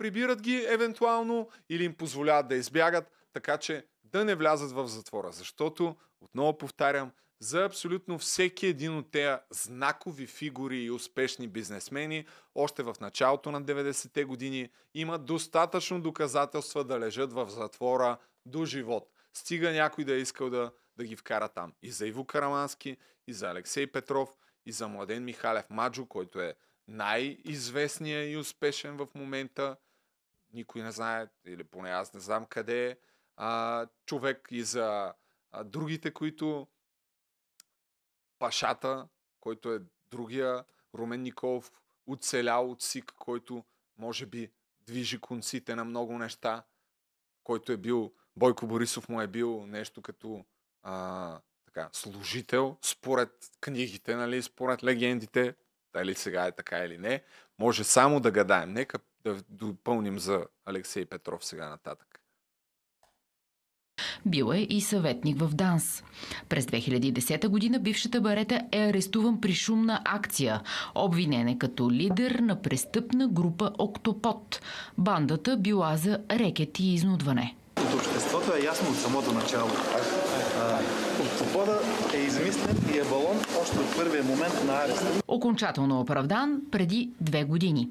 прибират ги евентуално или им позволяват да избягат, така че да не влязат в затвора. Защото, отново повтарям, за абсолютно всеки един от тези знакови фигури и успешни бизнесмени, още в началото на 90-те години, има достатъчно доказателства да лежат в затвора до живот. Стига някой да е искал да, да ги вкара там. И за Иво Карамански, и за Алексей Петров, и за Младен Михалев Маджо, който е най-известният и успешен в момента никой не знае, или поне аз не знам къде е а, човек и за а, другите, които Пашата, който е другия, Румен Николов, оцелял от СИК, който може би движи конците на много неща, който е бил, Бойко Борисов му е бил нещо като а, така, служител, според книгите, нали, според легендите, дали сега е така или не, може само да гадаем. Нека да допълним за Алексей Петров сега нататък. Бил е и съветник в ДАНС. През 2010 година бившата барета е арестуван при шумна акция. Обвинен е като лидер на престъпна група Октопот. Бандата била за рекет и изнудване. От обществото е ясно от самото начало. От е измислен и е балон още от първия момент на ареста. Окончателно оправдан преди две години.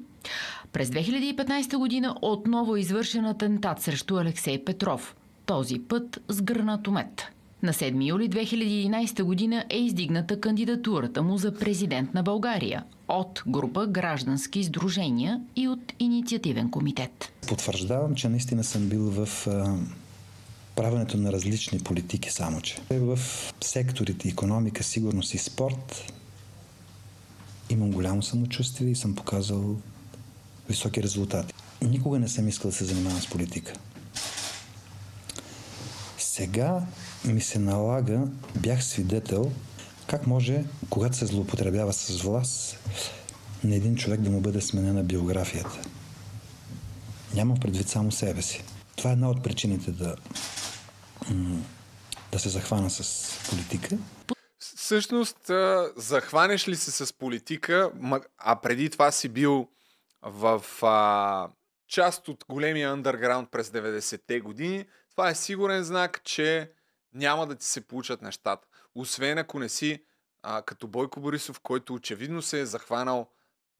През 2015 година отново е извършен атентат срещу Алексей Петров. Този път с гранатомет. На 7 юли 2011 година е издигната кандидатурата му за президент на България от група граждански сдружения и от инициативен комитет. Потвърждавам, че наистина съм бил в правенето на различни политики само, че в секторите економика, сигурност и спорт имам голямо самочувствие и съм показал високи резултати. Никога не съм искал да се занимавам с политика. Сега ми се налага, бях свидетел как може, когато се злоупотребява с власт, на един човек да му бъде сменена биографията. Нямам предвид само себе си. Това е една от причините да, да се захвана с политика. Всъщност, захванеш ли се с политика, а преди това си бил в а, част от големия андерграунд през 90-те години, това е сигурен знак, че няма да ти се получат нещата. Освен ако не си а, като Бойко Борисов, който очевидно се е захванал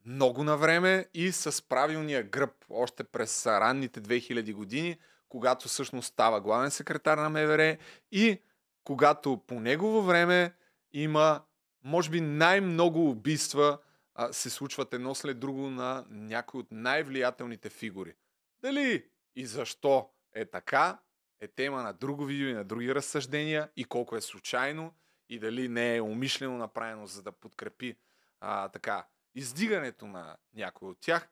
много на време и с правилния гръб, още през ранните 2000 години, когато всъщност става главен секретар на МВР и когато по негово време има, може би, най-много убийства а, се случват едно след друго на някои от най-влиятелните фигури. Дали и защо е така, е тема на друго видео и на други разсъждения и колко е случайно и дали не е умишлено направено, за да подкрепи а, така издигането на някой от тях.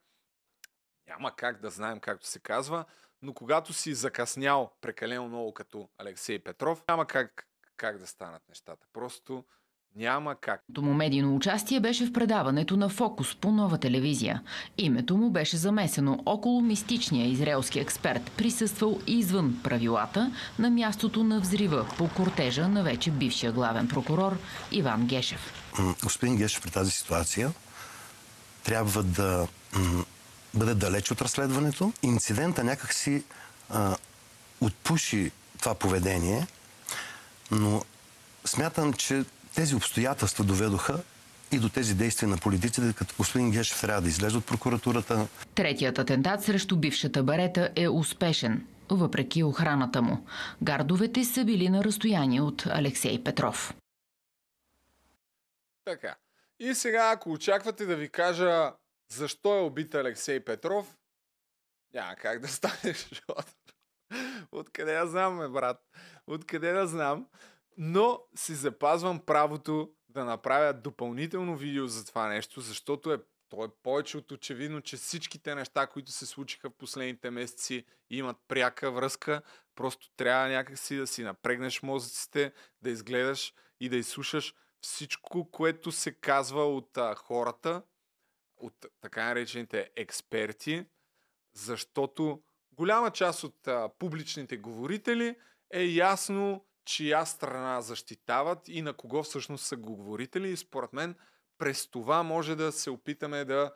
Няма как да знаем, както се казва, но когато си закъснял прекалено много като Алексей Петров, няма как, как да станат нещата. Просто няма как. Тому медийно участие беше в предаването на Фокус по нова телевизия. Името му беше замесено около мистичния израелски експерт, присъствал извън правилата на мястото на взрива по кортежа на вече бившия главен прокурор Иван Гешев. Господин Гешев при тази ситуация трябва да бъде далеч от разследването. Инцидента някак си отпуши това поведение, но смятам, че тези обстоятелства доведоха и до тези действия на политиците, като господин Гешев трябва да излезе от прокуратурата. Третият атентат срещу бившата барета е успешен, въпреки охраната му. Гардовете са били на разстояние от Алексей Петров. Така. И сега, ако очаквате да ви кажа защо е убит Алексей Петров, няма как да стане, защото откъде я знам, ме, брат? Откъде да знам? Но си запазвам правото да направя допълнително видео за това нещо, защото е то е повече от очевидно, че всичките неща, които се случиха в последните месеци, имат пряка връзка. Просто трябва някакси да си напрегнеш мозъците, да изгледаш и да изслушаш всичко, което се казва от а, хората, от така наречените експерти, защото голяма част от а, публичните говорители е ясно, чия страна защитават и на кого всъщност са говорители. И според мен през това може да се опитаме да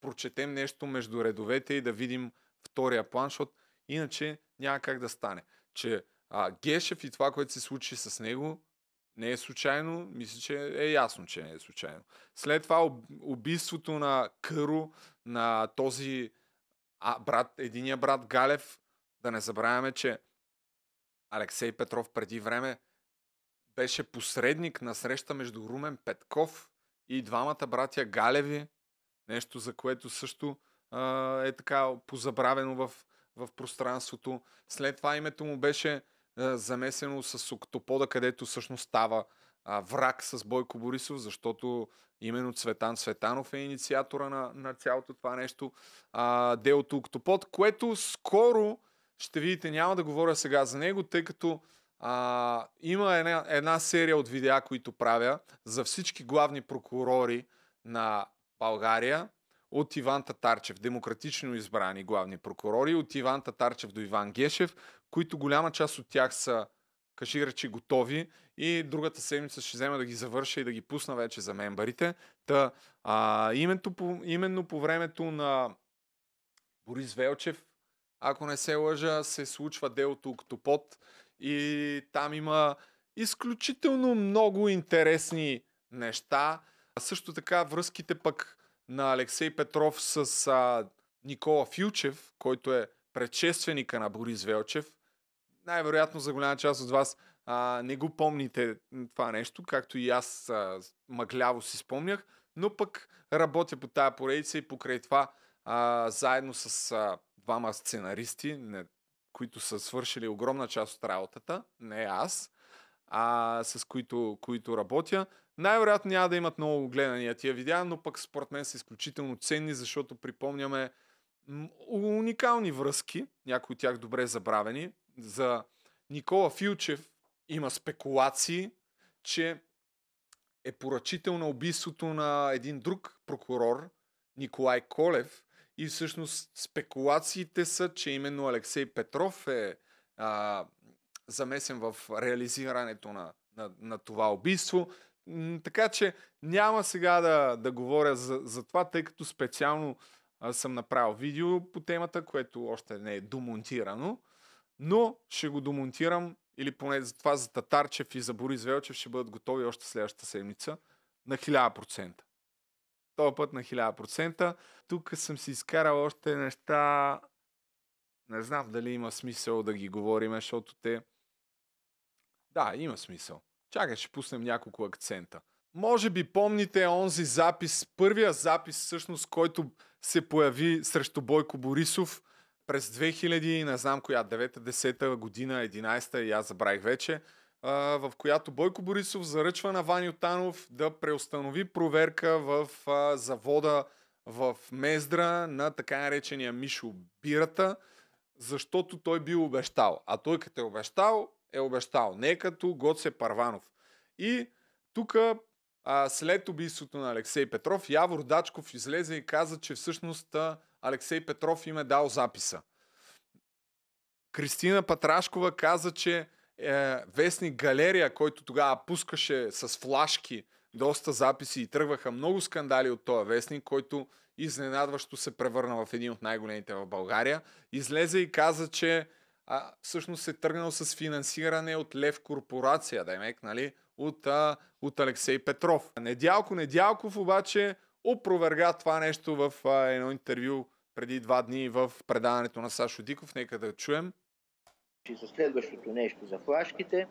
прочетем нещо между редовете и да видим втория план, защото иначе няма как да стане. Че а, Гешев и това, което се случи с него, не е случайно, мисля, че е ясно, че не е случайно. След това убийството на Къро, на този а, брат, единия брат Галев, да не забравяме, че Алексей Петров преди време беше посредник на среща между Румен Петков и двамата братя Галеви. Нещо, за което също а, е така позабравено в, в пространството. След това името му беше замесено с октопода, където всъщност става а, враг с Бойко Борисов, защото именно Цветан Цветанов е инициатора на, на цялото това нещо, а, делото Октопод, което скоро ще видите, няма да говоря сега за него, тъй като а, има една, една серия от видеа, които правя за всички главни прокурори на България, от Иван Татарчев, демократично избрани главни прокурори, от Иван Татарчев до Иван Гешев, които голяма част от тях са кажи речи готови и другата седмица ще взема да ги завърша и да ги пусна вече за мембарите. Та, а, именно, по, именно по времето на Борис Велчев, ако не се лъжа, се случва делото Октопод и там има изключително много интересни неща. А също така връзките пък на Алексей Петров с а, Никола Филчев, който е предшественика на Борис Велчев. Най-вероятно за голяма част от вас а, не го помните това нещо, както и аз а, мъгляво си спомнях, но пък работя по тая поредица и покрай това а, заедно с а, двама сценаристи, не, които са свършили огромна част от работата, не аз, а, с които, които работя. Най-вероятно няма да имат много гледания тия видеа, но пък според мен са изключително ценни, защото припомняме уникални връзки, някои от тях добре забравени. За Никола Филчев има спекулации, че е поръчител на убийството на един друг прокурор, Николай Колев, и всъщност спекулациите са, че именно Алексей Петров е а, замесен в реализирането на, на, на това убийство. Така че няма сега да, да говоря за, за това, тъй като специално а, съм направил видео по темата, което още не е домонтирано, но ще го домонтирам или поне за това за Татарчев и за Борис Велчев ще бъдат готови още следващата седмица на 1000%. Този път на 1000%. Тук съм си изкарал още неща. Не знам дали има смисъл да ги говорим, защото те... Да, има смисъл. Чакай, ще пуснем няколко акцента. Може би помните онзи запис, първия запис всъщност, който се появи срещу Бойко Борисов през 2000, не знам коя, 9 10 година, 11-та и аз забравих вече, в която Бойко Борисов заръчва на Ваню Танов да преустанови проверка в завода в Мездра на така наречения Мишо Бирата, защото той бил обещал. А той като е обещал, е обещал. Не е като Гоце Парванов. И тук след убийството на Алексей Петров, Явор Дачков излезе и каза, че всъщност Алексей Петров им е дал записа. Кристина Патрашкова каза, че е, вестник Галерия, който тогава пускаше с флашки доста записи и тръгваха много скандали от този вестник, който изненадващо се превърна в един от най-големите в България, излезе и каза, че а, всъщност е тръгнал с финансиране от Лев Корпорация, да имек, нали, от, а, от Алексей Петров. Недялко Недялков обаче опроверга това нещо в а, едно интервю преди два дни в предаването на Сашо Диков. Нека да чуем. Че за следващото нещо за флашките,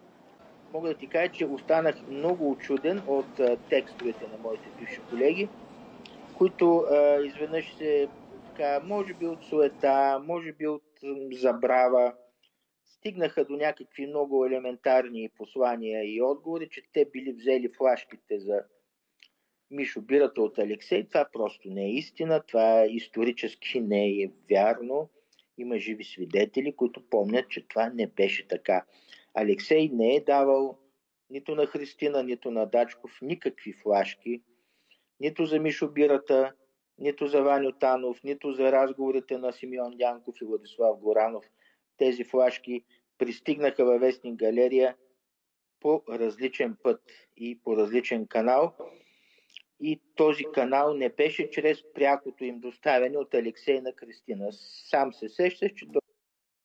мога да ти кажа, че останах много очуден от а, текстовете на моите бивши колеги, които а, изведнъж се така, може би от суета, може би от забрава, стигнаха до някакви много елементарни послания и отговори, че те били взели флашките за Мишо бирата от Алексей. Това просто не е истина, това исторически не е вярно. Има живи свидетели, които помнят, че това не беше така. Алексей не е давал нито на Христина, нито на Дачков никакви флашки, нито за Мишо Бирата, нито за Ваню Танов, нито за разговорите на Симеон Дянков и Владислав Горанов. Тези флашки пристигнаха във вестник Галерия по различен път и по различен канал. И този канал не беше чрез прякото им доставяне от Алексей на Кристина. Сам се сещаш, че той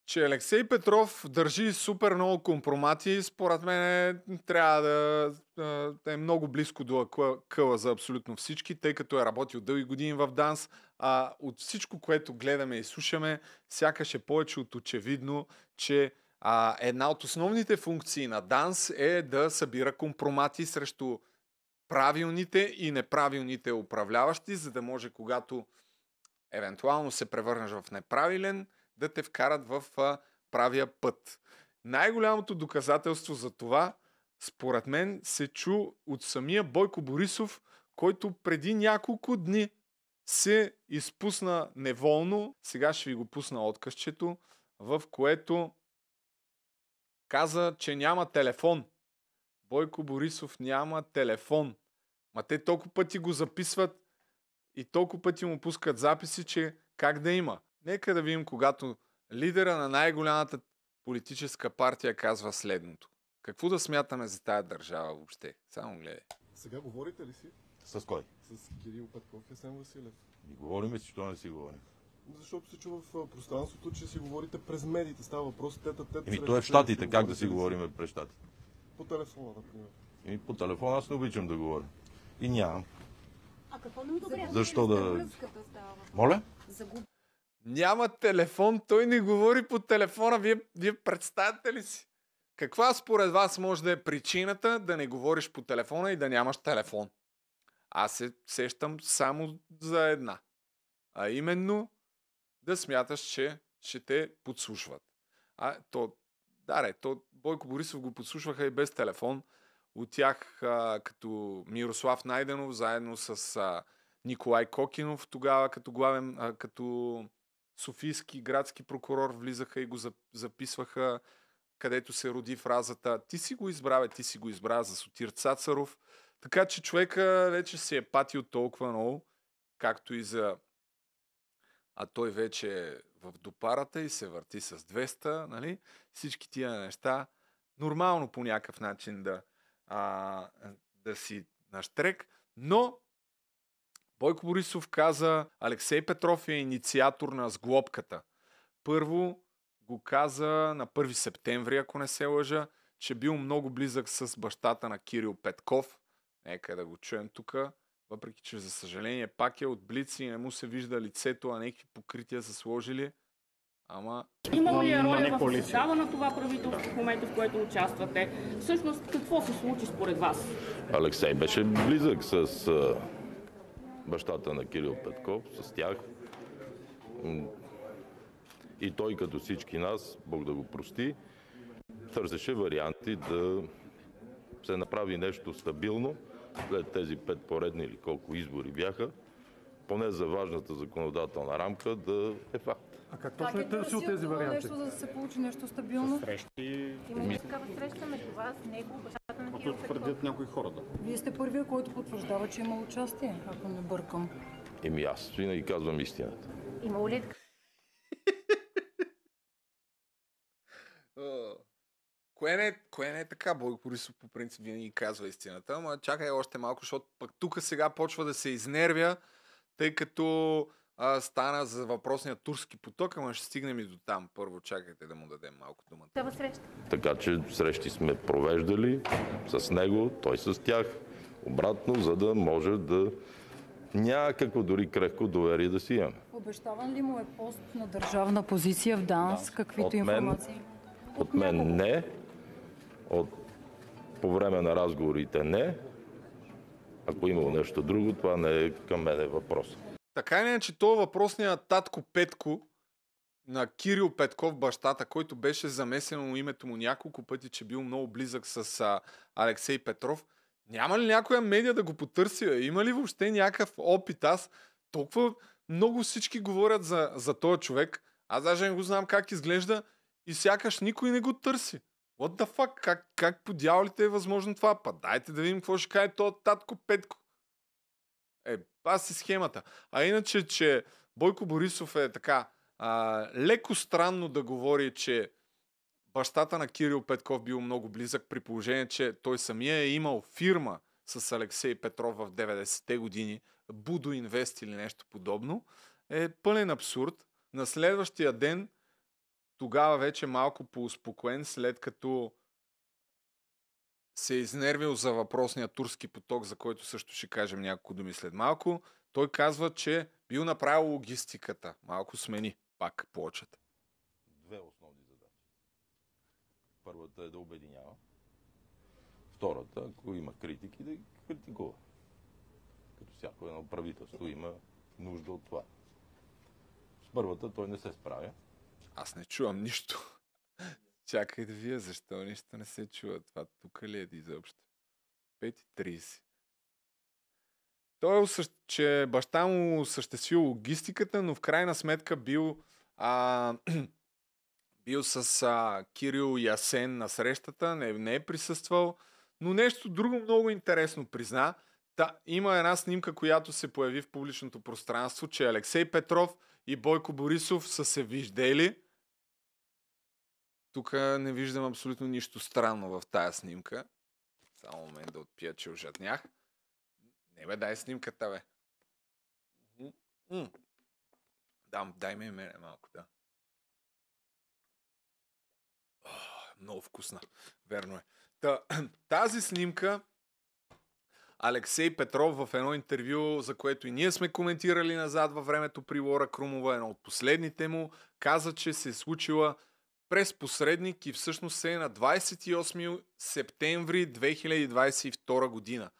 че Алексей Петров държи супер много компромати, според мен трябва да, да е много близко до къла за абсолютно всички, тъй като е работил дълги години в Данс. А от всичко, което гледаме и слушаме, сякаш е повече от очевидно, че а, една от основните функции на ДАНС е да събира компромати срещу правилните и неправилните управляващи, за да може когато евентуално се превърнеш в неправилен, да те вкарат в а, правия път. Най-голямото доказателство за това, според мен, се чу от самия Бойко Борисов, който преди няколко дни се изпусна неволно, сега ще ви го пусна откъсчето, в което каза, че няма телефон. Бойко Борисов няма телефон. Ма те толкова пъти го записват и толкова пъти му пускат записи, че как да има. Нека да видим, когато лидера на най-голямата политическа партия казва следното. Какво да смятаме за тая държава въобще? Само гледай. Сега говорите ли си? С кой? С Кирил Петков и Сен Василев. И говорим си, че не си говорим. Защото се чува в пространството, че си говорите през медиите. Става въпрос тета тета. Еми, то е в щатите. Как да си говорим през щатите? По телефона, например. Еми, по телефона аз не обичам да говоря. И нямам. А какво не добре? Защо да... Моля? Загуб... Няма телефон, той не говори по телефона. Вие, вие представяте ли си? Каква според вас може да е причината да не говориш по телефона и да нямаш телефон? Аз се сещам само за една. А именно да смяташ, че ще те подслушват. А, то, да, ре, то Бойко Борисов го подслушваха и без телефон. От тях а, като Мирослав Найденов, заедно с а, Николай Кокинов, тогава като главен, а, като Софийски градски прокурор влизаха и го записваха, където се роди фразата Ти си го избра, бе, ти си го избра за Сотир Цацаров. Така че човека вече се е патил толкова много, както и за а той вече е в допарата и се върти с 200, нали? Всички тия неща, нормално по някакъв начин да, а, да си наштрек, но Бойко Борисов каза, Алексей Петров е инициатор на сглобката. Първо го каза на 1 септември, ако не се лъжа, че бил много близък с бащата на Кирил Петков. Нека да го чуем тук. Въпреки, че за съжаление пак е от блици, не му се вижда лицето, а някакви покрития са сложили. Ама... Има ли е роля в състава на това правителство в момента, в което участвате? Всъщност, какво се случи според вас? Алексей беше близък с бащата на Кирил Петков, с тях. И той, като всички нас, Бог да го прости, търсеше варианти да се направи нещо стабилно, след тези пет поредни или колко избори бяха, поне за важната законодателна рамка да е факт. А как е точно е търсил тези варианти? Нещо, за да се получи нещо стабилно. срещи... Има ли такава среща между вас, него, бащата на Кирил твърдят някои хора, да. Вие сте първия, който потвърждава, че е има участие, ако не бъркам. Еми аз винаги казвам истината. Има ли е Кое не, е, кое не е така? Бойко Борисов по принцип винаги казва истината, ама чакай още малко, защото пък тук сега почва да се изнервя, тъй като а, стана за въпросния турски поток, ама ще стигнем и до там. Първо чакайте да му дадем малко думата. Това среща. Така че срещи сме провеждали с него, той с тях, обратно, за да може да някакво дори крехко доверие да си имаме. Обещаван ли му е пост на държавна позиция в ДАНС? Да. Каквито от мен, информации? От, от мен не, от, по време на разговорите не. Ако имало нещо друго, това не е към мен е въпрос. Така е, че то въпросният татко Петко на Кирил Петков, бащата, който беше замесено името му няколко пъти, че бил много близък с а, Алексей Петров, няма ли някоя медия да го потърси? Има ли въобще някакъв опит? Аз толкова много всички говорят за, за този човек. Аз даже не го знам как изглежда и сякаш никой не го търси. What the fuck? Как, как по дяволите е възможно това? Па дайте да видим какво ще каже то татко Петко. Е, аз си схемата. А иначе, че Бойко Борисов е така а, леко странно да говори, че бащата на Кирил Петков бил много близък при положение, че той самия е имал фирма с Алексей Петров в 90-те години, Будо Инвест или нещо подобно, е пълен абсурд. На следващия ден тогава вече малко поуспокоен, след като се е изнервил за въпросния турски поток, за който също ще кажем няколко думи след малко, той казва, че бил направил логистиката. Малко смени пак плочата. Две основни задачи. Първата е да обединява. Втората, ако има критики, да ги критикува. Като всяко едно правителство има нужда от това. С първата той не се справя аз не чувам нищо. Чакай да вие, защо нищо не се чува? Това тук ли е изобщо? 5.30. Той е усъщ... че баща му съществил логистиката, но в крайна сметка бил, а, бил с а, Кирил Ясен на срещата, не, не е присъствал. Но нещо друго много интересно призна. Та, има една снимка, която се появи в публичното пространство, че Алексей Петров – и Бойко Борисов са се виждели. Тук не виждам абсолютно нищо странно в тая снимка. Само момент да отпия, че ужатнях. Не бе, дай снимката, бе. Дам, дай ми мене малко, да. О, много вкусна. Верно е. Та, тази снимка Алексей Петров в едно интервю, за което и ние сме коментирали назад във времето при Лора Крумова, едно от последните му, каза, че се е случила през посредник и всъщност е на 28 септември 2022 година.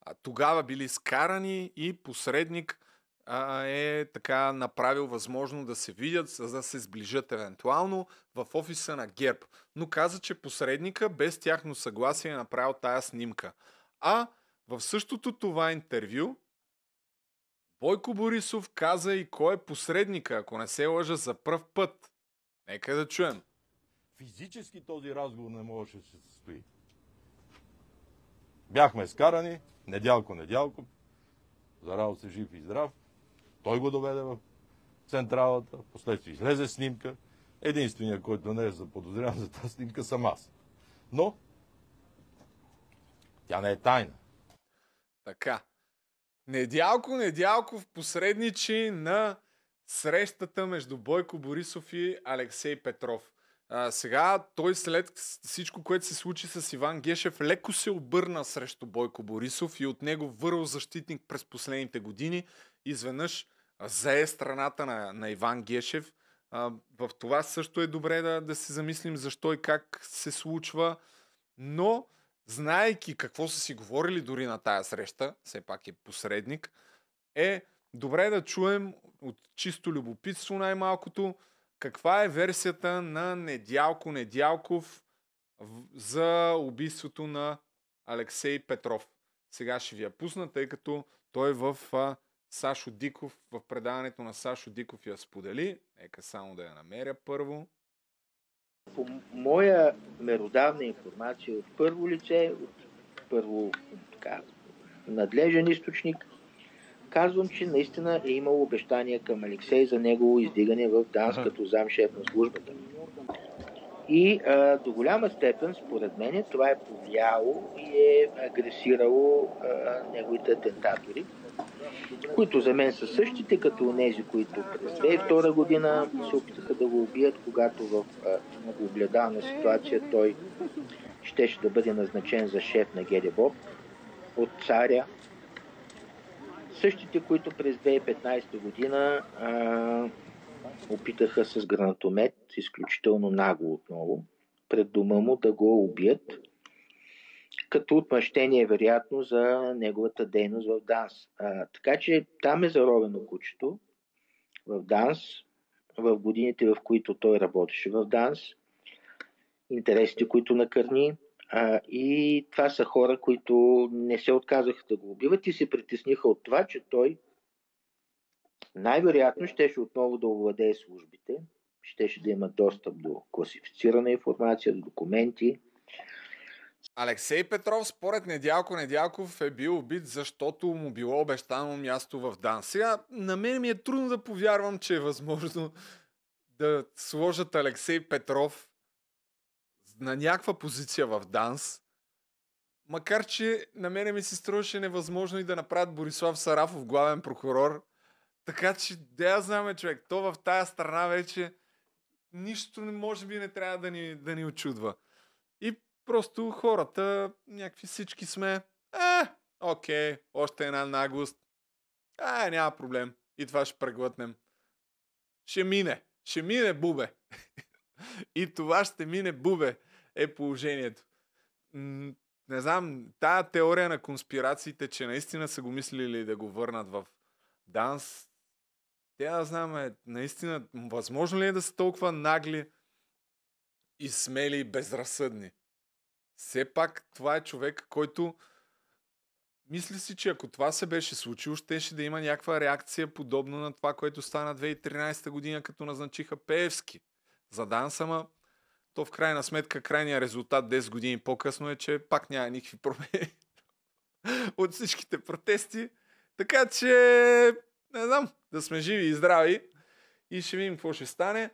А, тогава били скарани и посредник а, е така направил възможно да се видят, за да се сближат евентуално в офиса на ГЕРБ. Но каза, че посредника без тяхно съгласие е направил тая снимка. А в същото това интервю Бойко Борисов каза и кой е посредника, ако не се лъжа за пръв път. Нека да чуем. Физически този разговор не можеше да се състои. Бяхме скарани, недялко, недялко, зарал се жив и здрав. Той го доведе в централата, последствие излезе снимка. Единственият, който не е заподозрян за тази снимка, съм аз. Но тя не е тайна. Така. Недялко недялко в посредничи на срещата между Бойко Борисов и Алексей Петров. А, сега той след всичко, което се случи с Иван Гешев, леко се обърна срещу Бойко Борисов и от него върл защитник през последните години. Изведнъж зае страната на, на Иван Гешев. А, в това също е добре да, да се замислим защо и как се случва. Но знаеки какво са си говорили дори на тая среща, все пак е посредник, е добре да чуем от чисто любопитство най-малкото, каква е версията на Недялко Недялков за убийството на Алексей Петров. Сега ще ви я пусна, тъй като той в а, Сашо Диков, в предаването на Сашо Диков я сподели. Нека само да я намеря първо. По моя меродавна информация от първо лице, от първо така, надлежен източник, казвам, че наистина е имало обещания към Алексей за негово издигане в Данс като замшеф на службата. И а, до голяма степен, според мен, това е повлияло и е агресирало а, неговите атентатори които за мен са същите като тези, които през 2002 година се опитаха да го убият, когато в огледална ситуация той щеше да бъде назначен за шеф на Гедебоб от царя. Същите, които през 2015 година а, опитаха с гранатомет, изключително нагло отново, пред дома му да го убият като отмъщение, вероятно, за неговата дейност в ДАНС. А, така че там е заровено кучето в ДАНС, в годините, в които той работеше в ДАНС, интересите, които накърни. А, и това са хора, които не се отказаха да го убиват и се притесниха от това, че той най-вероятно щеше отново да овладее службите, щеше да има достъп до класифицирана информация, до документи, Алексей Петров, според Недялко Недялков, е бил убит, защото му било обещано място в Дан. Сега, на мен ми е трудно да повярвам, че е възможно да сложат Алексей Петров на някаква позиция в Данс. Макар, че на мене ми се струваше невъзможно и да направят Борислав Сарафов главен прокурор. Така че, да я знаме, човек, то в тая страна вече нищо може би не трябва да ни, да ни очудва. Просто хората, някакви всички сме, е, окей, още една наглост. А, е, няма проблем. И това ще преглътнем. Ще мине. Ще мине, бубе. и това ще мине, бубе, е положението. Не знам, тая теория на конспирациите, че наистина са го мислили да го върнат в данс, тя знам, е, наистина, възможно ли е да са толкова нагли и смели и безразсъдни? все пак това е човек, който мисли си, че ако това се беше случило, щеше да има някаква реакция подобна на това, което стана 2013 година, като назначиха Пеевски за Дансама. то в крайна сметка крайният резултат 10 години по-късно е, че пак няма никакви промени от всичките протести. Така че, не знам, да сме живи и здрави и ще видим какво ще стане.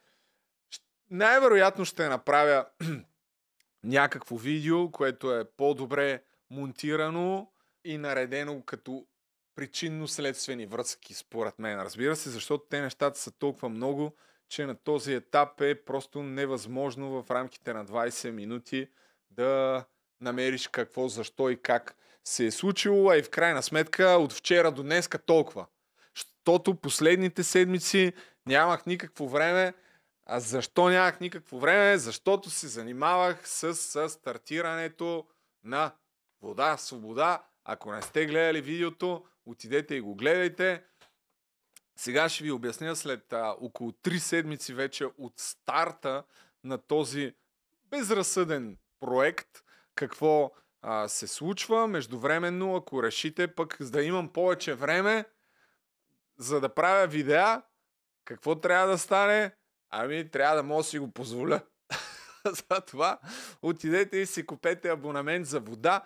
Най-вероятно ще направя някакво видео, което е по-добре монтирано и наредено като причинно-следствени връзки, според мен. Разбира се, защото те нещата са толкова много, че на този етап е просто невъзможно в рамките на 20 минути да намериш какво, защо и как се е случило, а и в крайна сметка от вчера до днеска толкова. Защото последните седмици нямах никакво време а защо нямах никакво време? Защото се занимавах с, с стартирането на Вода, свобода. Ако не сте гледали видеото, отидете и го гледайте. Сега ще ви обясня след а, около 3 седмици вече от старта на този безразсъден проект, какво а, се случва. Междувременно, ако решите пък да имам повече време, за да правя видеа, какво трябва да стане, Ами, трябва да мога да си го позволя. Затова отидете и си купете абонамент за вода.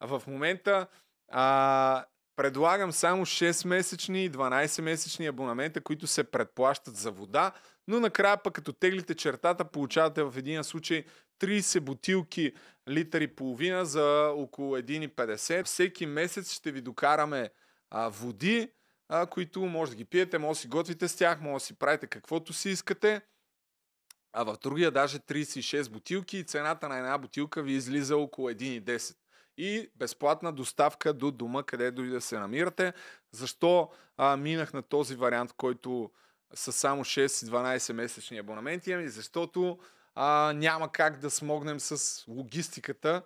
в момента а, предлагам само 6-месечни и 12-месечни абонамента, които се предплащат за вода, но накрая пък като теглите чертата получавате в един случай 30 бутилки литър и половина за около 1,50. Всеки месец ще ви докараме а, води, а, които може да ги пиете, може да си готвите с тях, може да си правите каквото си искате. А в другия даже 36 бутилки и цената на една бутилка ви излиза около 1,10 и безплатна доставка до дома, къде дори да се намирате. Защо а, минах на този вариант, който са само 6-12 месечни абонаменти? Ами защото а, няма как да смогнем с логистиката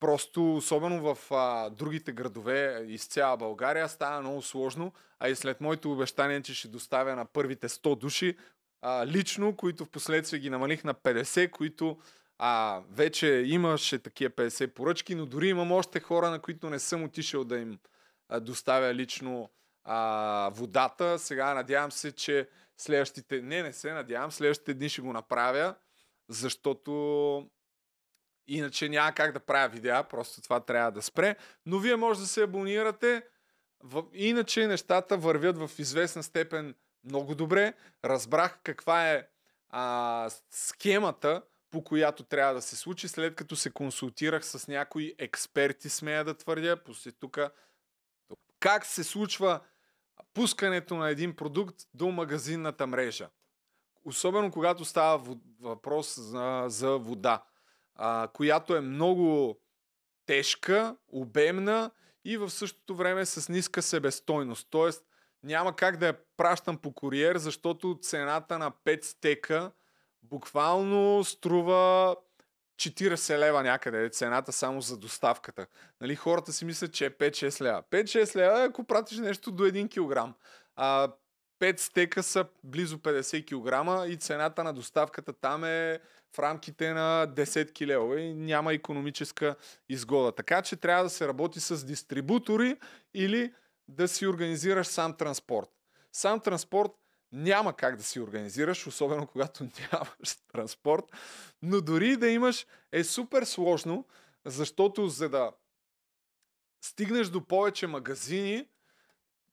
Просто, особено в а, другите градове из цяла България, става много сложно. А и след моето обещание, че ще доставя на първите 100 души, а, лично, които в последствие ги намалих на 50, които а, вече имаше такива 50 поръчки, но дори имам още хора, на които не съм отишъл да им а, доставя лично а, водата. Сега надявам се, че следващите... Не, не се надявам. Следващите дни ще го направя, защото Иначе няма как да правя видеа, просто това трябва да спре. Но вие може да се абонирате. Иначе нещата вървят в известна степен много добре. Разбрах каква е а, схемата, по която трябва да се случи, след като се консултирах с някои експерти, смея да твърдя, после тук как се случва пускането на един продукт до магазинната мрежа. Особено когато става въпрос за, за вода а, която е много тежка, обемна и в същото време с ниска себестойност. Тоест няма как да я пращам по куриер, защото цената на 5 стека буквално струва 40 лева някъде е цената само за доставката. Нали, хората си мислят, че е 5-6 лева. 5-6 лева е ако пратиш нещо до 1 кг. А 5 стека са близо 50 кг и цената на доставката там е в рамките на десетки левове и няма економическа изгода. Така че трябва да се работи с дистрибутори или да си организираш сам транспорт. Сам транспорт няма как да си организираш, особено когато нямаш транспорт, но дори да имаш е супер сложно, защото за да стигнеш до повече магазини,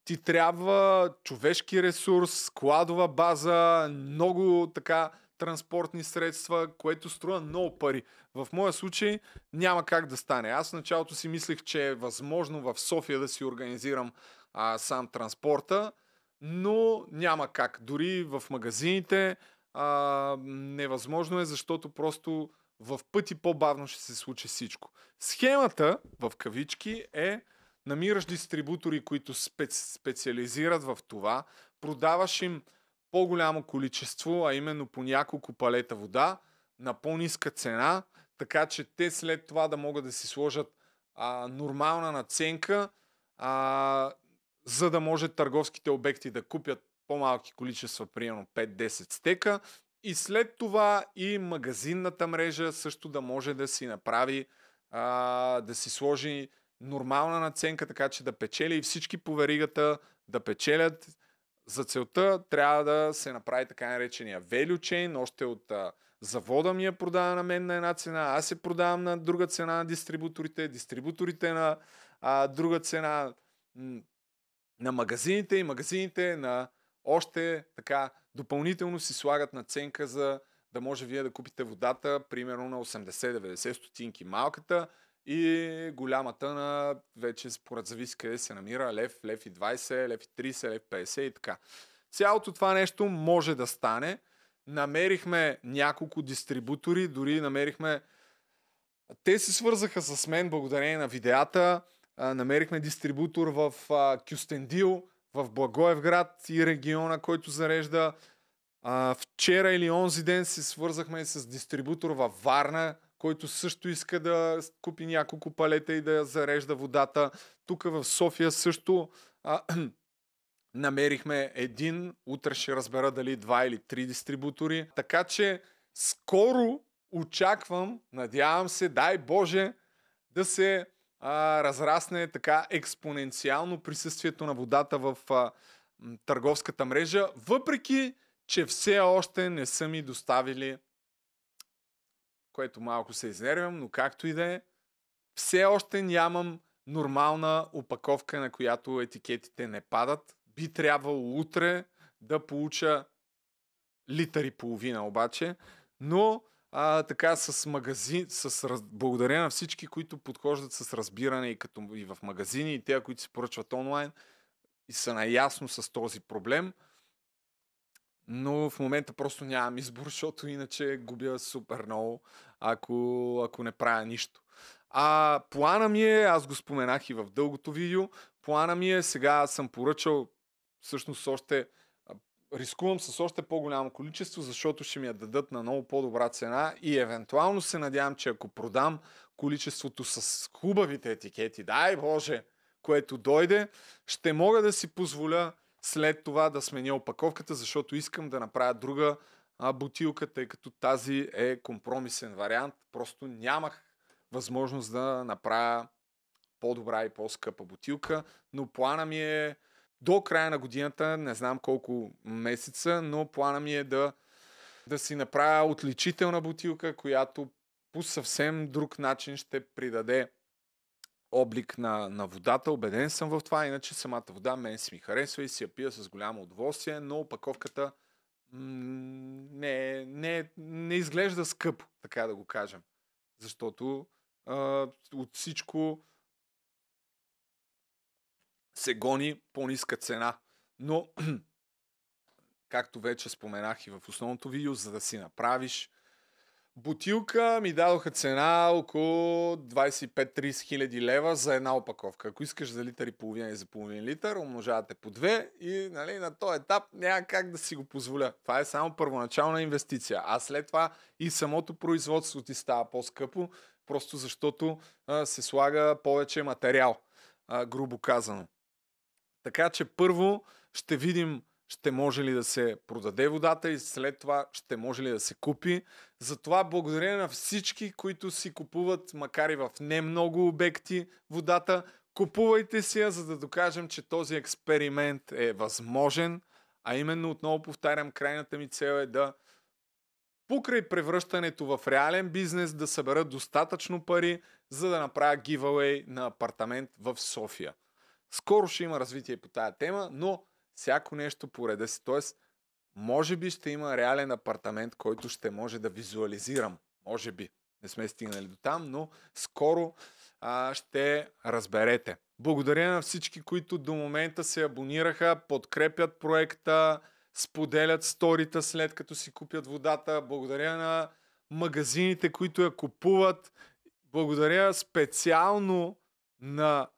ти трябва човешки ресурс, складова база, много така транспортни средства, което струва много пари. В моя случай няма как да стане. Аз в началото си мислех, че е възможно в София да си организирам а, сам транспорта, но няма как. Дори в магазините а, невъзможно е, защото просто в пъти по-бавно ще се случи всичко. Схемата, в кавички, е намираш дистрибутори, които специ- специализират в това, продаваш им по-голямо количество, а именно по няколко палета вода на по-ниска цена, така че те след това да могат да си сложат а, нормална наценка, а, за да може търговските обекти да купят по-малки количества, примерно 5-10 стека. И след това и магазинната мрежа също да може да си направи, а, да си сложи нормална наценка, така че да печели и всички по веригата да печелят за целта трябва да се направи така наречения value chain, още от а, завода ми е продава на мен на една цена, аз се продавам на друга цена на дистрибуторите, дистрибуторите на а, друга цена, на магазините и магазините на още така допълнително си слагат наценка за да може вие да купите водата примерно на 80-90 стотинки малката и голямата на, вече според зависи къде се намира, лев, лев и 20, лев и 30, лев 50 и така. Цялото това нещо може да стане. Намерихме няколко дистрибутори, дори намерихме... Те се свързаха с мен благодарение на видеята. Намерихме дистрибутор в Кюстендил, в Благоевград и региона, който зарежда. Вчера или онзи ден се свързахме с дистрибутор във Варна, който също иска да купи няколко палета и да зарежда водата. Тук в София също а, намерихме един, утре ще разбера дали два или три дистрибутори. Така че скоро очаквам, надявам се, дай Боже, да се а, разрасне така експоненциално присъствието на водата в а, търговската мрежа, въпреки че все още не са ми доставили което малко се изнервям, но както и да е, все още нямам нормална опаковка, на която етикетите не падат. Би трябвало утре да получа литър и половина обаче, но а, така с магазин, с раз... благодаря на всички, които подхождат с разбиране и, като, и в магазини, и те, които се поръчват онлайн и са наясно с този проблем – но в момента просто нямам избор, защото иначе губя супер много, ако, ако не правя нищо. А плана ми е, аз го споменах и в дългото видео, плана ми е, сега съм поръчал всъщност още рискувам с още по-голямо количество, защото ще ми я дадат на много по-добра цена и евентуално се надявам, че ако продам количеството с хубавите етикети, дай Боже, което дойде, ще мога да си позволя след това да сменя опаковката, защото искам да направя друга а, бутилка, тъй като тази е компромисен вариант. Просто нямах възможност да направя по-добра и по-скъпа бутилка, но плана ми е до края на годината, не знам колко месеца, но плана ми е да, да си направя отличителна бутилка, която по съвсем друг начин ще придаде облик на, на водата. Обеден съм в това, иначе самата вода мен си ми харесва и си я пия с голямо удоволствие, но опаковката не, не, не изглежда скъпо, така да го кажем. Защото а, от всичко се гони по-ниска цена. Но, както вече споменах и в основното видео, за да си направиш Бутилка ми дадоха цена около 25-30 хиляди лева за една опаковка. Ако искаш за литър и половина и за половин литър, умножавате по две и нали, на този етап няма как да си го позволя. Това е само първоначална инвестиция. А след това и самото производство ти става по-скъпо, просто защото а, се слага повече материал, а, грубо казано. Така че първо ще видим ще може ли да се продаде водата и след това ще може ли да се купи. Затова благодаря на всички, които си купуват, макар и в не много обекти, водата. Купувайте си я, за да докажем, че този експеримент е възможен. А именно, отново повтарям, крайната ми цел е да покрай превръщането в реален бизнес да събера достатъчно пари, за да направя гивалей на апартамент в София. Скоро ще има развитие по тая тема, но всяко нещо по реда си. Тоест, може би ще има реален апартамент, който ще може да визуализирам. Може би. Не сме стигнали до там, но скоро а, ще разберете. Благодаря на всички, които до момента се абонираха, подкрепят проекта, споделят сторита след като си купят водата. Благодаря на магазините, които я купуват. Благодаря специално на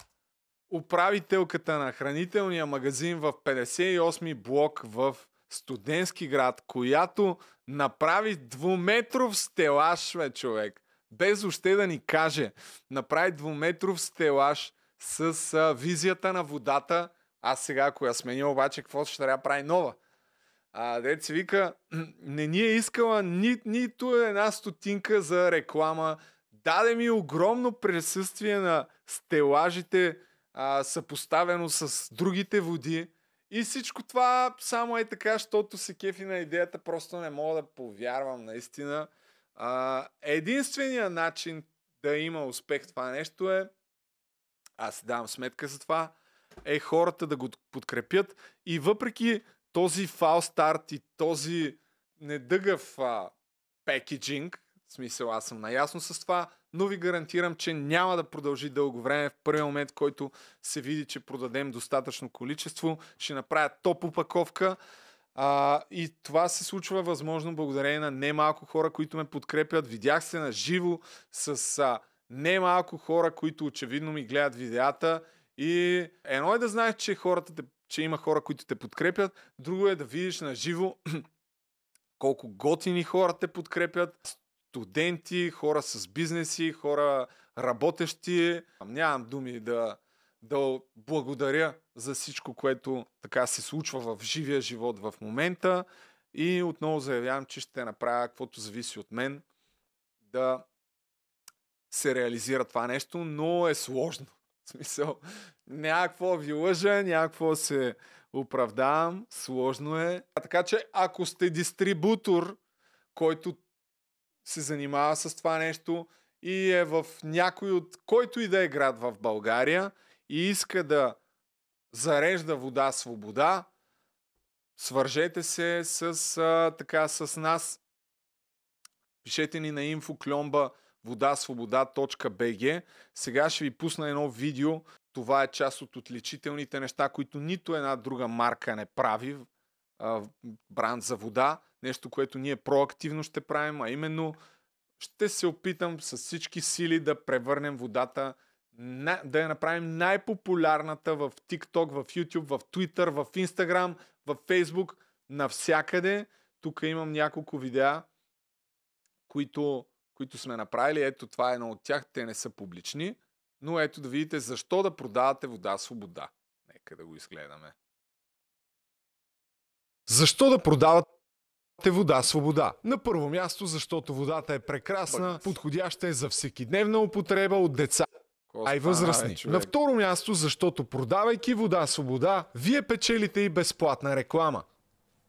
управителката на хранителния магазин в 58 и блок в студентски град, която направи двуметров стелаж, бе, човек. Без още да ни каже. Направи двуметров стелаж с а, визията на водата. Аз сега, ако я сменя обаче, какво ще трябва прави нова? А, дете вика, не ни е искала ни, нито една стотинка за реклама. Даде ми огромно присъствие на стелажите, а, съпоставено с другите води. И всичко това само е така, защото се кефи на идеята, просто не мога да повярвам наистина. А, единствения начин да има успех това нещо е, аз давам сметка за това, е хората да го подкрепят и въпреки този фал старт и този недъгъв а, пекеджинг, в смисъл аз съм наясно с това, но ви гарантирам, че няма да продължи дълго време. В първият момент, който се види, че продадем достатъчно количество, ще направя топ упаковка. А, и това се случва възможно благодарение на немалко хора, които ме подкрепят. Видях се на живо с а, немалко хора, които очевидно ми гледат видеята. И едно е да знаеш, че, хората те, че има хора, които те подкрепят, друго е да видиш на живо колко готини хора те подкрепят студенти, хора с бизнеси, хора работещи. Нямам думи да, да благодаря за всичко, което така се случва в живия живот в момента. И отново заявявам, че ще направя каквото зависи от мен да се реализира това нещо, но е сложно. В смисъл, някакво ви лъжа, някакво се оправдавам, сложно е. А така че, ако сте дистрибутор, който се занимава с това нещо и е в някой от който и да е град в България и иска да зарежда вода свобода, свържете се с, а, така, с нас. Пишете ни на infoklomba водасвобода.бг. Сега ще ви пусна едно видео. Това е част от отличителните неща, които нито една друга марка не прави. А, бранд за вода нещо, което ние проактивно ще правим, а именно ще се опитам с всички сили да превърнем водата, да я направим най-популярната в TikTok, в YouTube, в Twitter, в Instagram, в Facebook, навсякъде. Тук имам няколко видеа, които, които сме направили. Ето това е едно от тях. Те не са публични. Но ето да видите защо да продавате вода свобода. Нека да го изгледаме. Защо да продават те вода свобода. На първо място, защото водата е прекрасна, подходяща е за всекидневна употреба от деца а и възрастни. Ай, на второ място, защото продавайки вода свобода, вие печелите и безплатна реклама.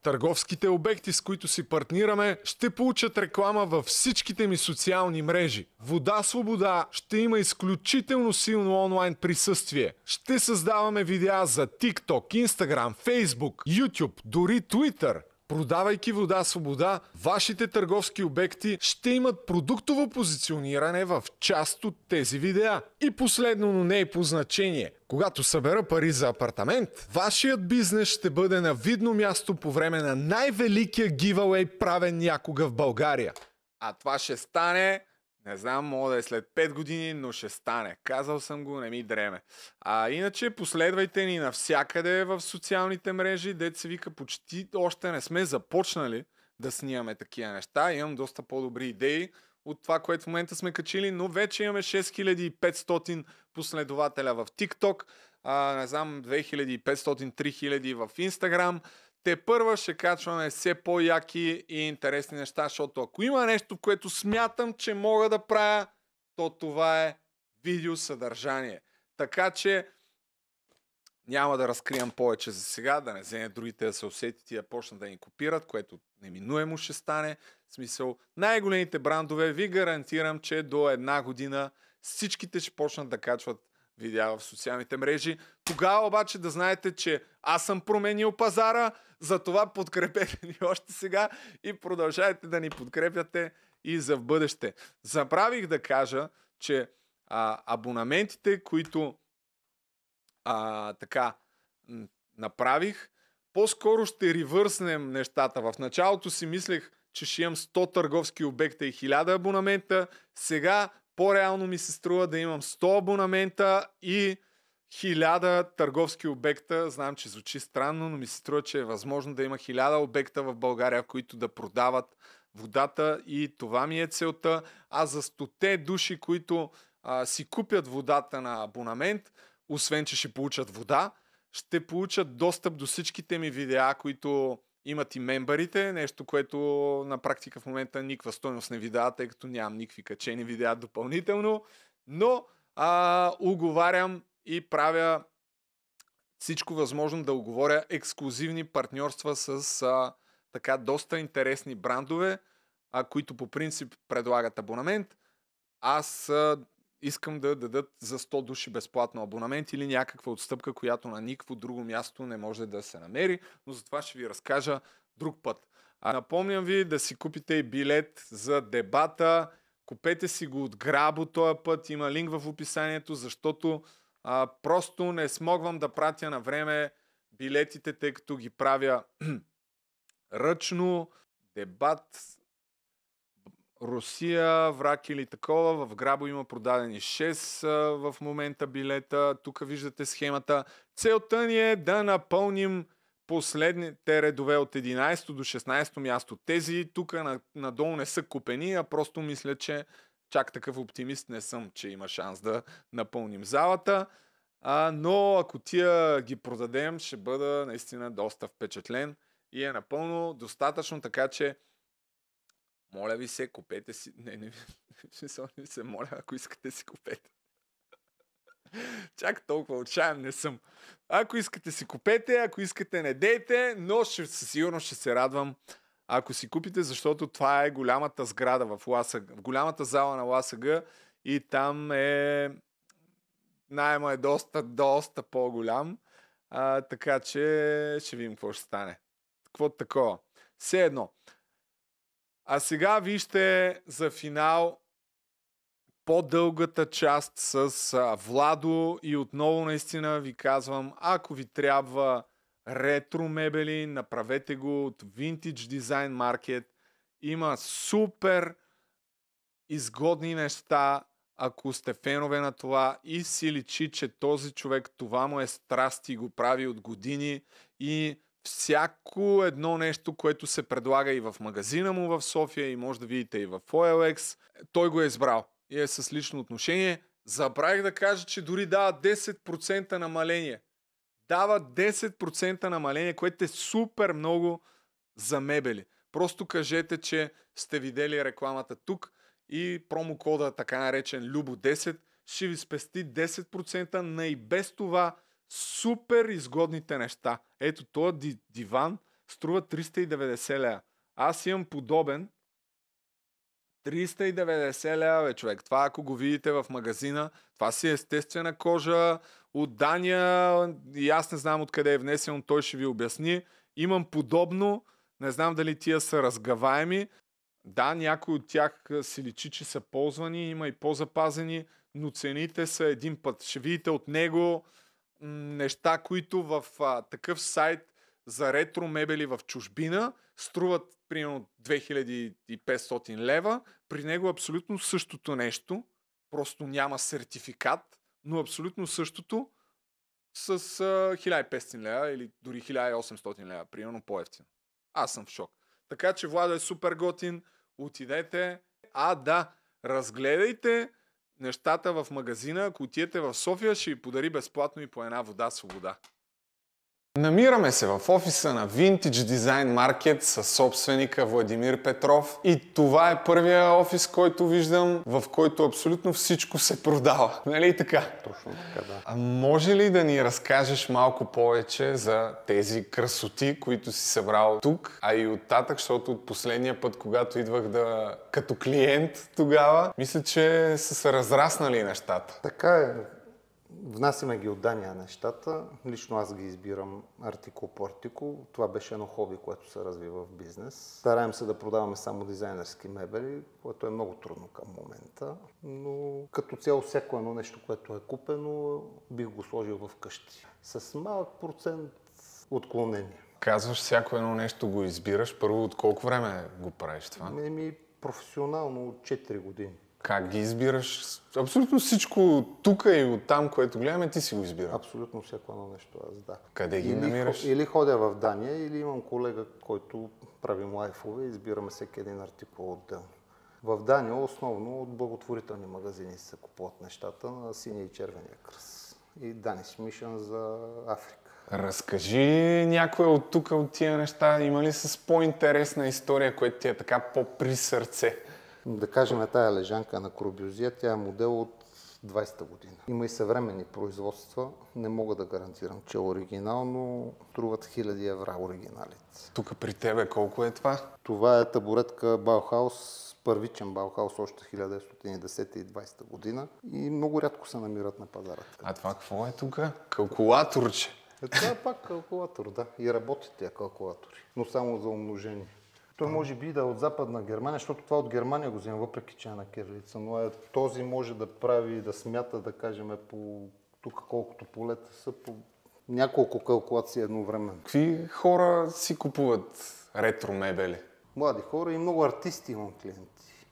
Търговските обекти, с които си партнираме, ще получат реклама във всичките ми социални мрежи. Вода Свобода ще има изключително силно онлайн присъствие. Ще създаваме видеа за TikTok, Instagram, Facebook, YouTube, дори Twitter – Продавайки вода свобода, вашите търговски обекти ще имат продуктово позициониране в част от тези видеа. И последно, но не е по значение. Когато събера пари за апартамент, вашият бизнес ще бъде на видно място по време на най-великия гивалей правен някога в България. А това ще стане не знам, мога да е след 5 години, но ще стане. Казал съм го, не ми дреме. А иначе последвайте ни навсякъде в социалните мрежи, деца се вика почти още не сме започнали да снимаме такива неща. Имам доста по-добри идеи от това, което в момента сме качили, но вече имаме 6500 последователя в TikTok, а, не знам, 2500-3000 в Instagram те първа ще качваме все по-яки и интересни неща, защото ако има нещо, което смятам, че мога да правя, то това е видеосъдържание. Така че няма да разкривам повече за сега, да не вземе другите да се усетят и да почнат да ни копират, което неминуемо ще стане. В смисъл, най-големите брандове ви гарантирам, че до една година всичките ще почнат да качват Видя в социалните мрежи. Тогава обаче да знаете, че аз съм променил пазара, затова подкрепете ни още сега и продължайте да ни подкрепяте и за в бъдеще. Забравих да кажа, че а, абонаментите, които а, така направих, по-скоро ще ривърснем нещата. В началото си мислех, че ще имам 100 търговски обекта и 1000 абонамента. Сега по-реално ми се струва да имам 100 абонамента и 1000 търговски обекта. Знам, че звучи странно, но ми се струва, че е възможно да има 1000 обекта в България, които да продават водата и това ми е целта. А за 100 души, които а, си купят водата на абонамент, освен че ще получат вода, ще получат достъп до всичките ми видеа, които имат и мембарите, нещо, което на практика в момента никаква стойност не ви дава, тъй като нямам никакви качени видеа допълнително, но а, уговарям и правя всичко възможно да уговоря ексклюзивни партньорства с а, така доста интересни брандове, а, които по принцип предлагат абонамент. Аз а, искам да дадат за 100 души безплатно абонамент или някаква отстъпка, която на никакво друго място не може да се намери, но за това ще ви разкажа друг път. А напомням ви да си купите и билет за дебата. Купете си го от Грабо този път. Има линк в описанието, защото а, просто не смогвам да пратя на време билетите, тъй като ги правя ръчно. Дебат Русия, враг или такова. В Грабо има продадени 6 в момента билета. Тук виждате схемата. Целта ни е да напълним последните редове от 11 до 16 място. Тези тук надолу не са купени, а просто мисля, че чак такъв оптимист не съм, че има шанс да напълним залата. А, но ако тия ги продадем, ще бъда наистина доста впечатлен и е напълно достатъчно, така че моля ви се, купете си. Не, не, не, не се моля, ако искате си купете. Чак толкова отчаян не съм. Ако искате си купете, ако искате не дейте, но ще, сигурно ще се радвам, ако си купите, защото това е голямата сграда в Ласъг, в голямата зала на ЛАСАГ и там е Найма е доста, доста по-голям. А, така че ще видим какво ще стане. Какво такова? Все едно. А сега вижте за финал по-дългата част с Владо и отново наистина ви казвам, ако ви трябва ретро мебели, направете го от Vintage Design Market. Има супер изгодни неща, ако сте фенове на това и си личи, че този човек това му е страст и го прави от години и всяко едно нещо, което се предлага и в магазина му в София и може да видите и в OLX, той го е избрал и е с лично отношение. Забравих да кажа, че дори дава 10% намаление. Дава 10% намаление, което е супер много за мебели. Просто кажете, че сте видели рекламата тук и промокода, така наречен Любо10, ще ви спести 10% на и без това супер изгодните неща. Ето, този диван струва 390 лея. Аз имам подобен 390 лева, бе, човек. Това, ако го видите в магазина, това си е естествена кожа от Дания и аз не знам откъде е внесен, той ще ви обясни. Имам подобно, не знам дали тия са разгаваеми. Да, някои от тях си личи, че са ползвани, има и по-запазени, но цените са един път. Ще видите от него, неща, които в а, такъв сайт за ретро мебели в чужбина струват примерно 2500 лева. При него е абсолютно същото нещо, просто няма сертификат, но абсолютно същото с а, 1500 лева или дори 1800 лева, примерно по-ефтино. Аз съм в шок. Така че Владо е супер готин, отидете. А, да, разгледайте нещата в магазина, ако отидете в София, ще ви подари безплатно и по една вода свобода. Намираме се в офиса на Vintage Design Market с собственика Владимир Петров и това е първия офис, който виждам, в който абсолютно всичко се продава. Нали и така? Точно така, да. А може ли да ни разкажеш малко повече за тези красоти, които си събрал тук, а и оттатък, защото от последния път, когато идвах да като клиент тогава, мисля, че са се разраснали нещата. Така е. Внасяме ги от Дания нещата. Лично аз ги избирам артикул по артикул. Това беше едно хоби, което се развива в бизнес. Стараем се да продаваме само дизайнерски мебели, което е много трудно към момента. Но като цяло всяко едно нещо, което е купено, бих го сложил в къщи. С малък процент отклонения. Казваш, всяко едно нещо го избираш. Първо, от колко време го правиш това? Ми професионално от 4 години как ги избираш? Абсолютно всичко тук и от там, което гледаме, ти си го избира. Абсолютно всяко едно нещо, аз да. Къде ги или, намираш? Или ходя в Дания, или имам колега, който правим лайфове и избираме всеки един артикул отделно. В Дания основно от благотворителни магазини се купуват нещата на синия и червения кръс. И Данис Мишън за Африка. Разкажи някоя от тук, от тия неща. Има ли с по-интересна история, която ти е така по-при сърце? Да кажем, тая лежанка на Корбюзия, тя е модел от 20-та година. Има и съвременни производства. Не мога да гарантирам, че е оригинално. труват хиляди евра оригиналите. Тук при тебе колко е това? Това е табуретка Баухаус, първичен Баухаус още 1910 и 20 година. И много рядко се намират на пазара. А това какво е тук? Калкулаторче. Е, това е пак калкулатор, да. И работите тя калкулатори, но само за умножение. Той може би да е от Западна Германия, защото това от Германия го взема, въпреки че е на кирилица, но е, този може да прави, да смята, да кажем, по тук колкото полета са, по няколко калкулации едновременно. Какви хора си купуват ретро мебели? Млади хора и много артисти имам клиенти.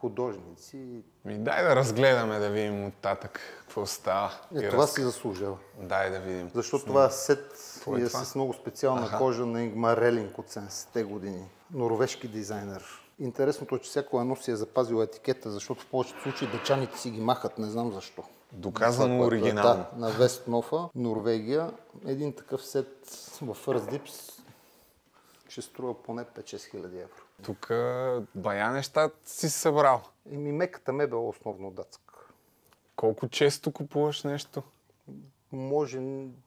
Художници. Ми дай да разгледаме, да видим оттатък какво става. Е, това раз... си заслужава. Дай да видим. Защото това е сет е и е, това? с много специална Аха. кожа на Ингмар Релинг от 70-те години норвежки дизайнер. Интересното е, че всяко едно си е запазило етикета, защото в повечето случаи дъчаните си ги махат, не знам защо. Доказано е, оригинално. Да, на Вест Нофа, Норвегия. Един такъв сет в First Dips ще струва поне 5-6 хиляди евро. Тук бая неща си събрал. И ми меката мебел е основно датска. Колко често купуваш нещо? Може,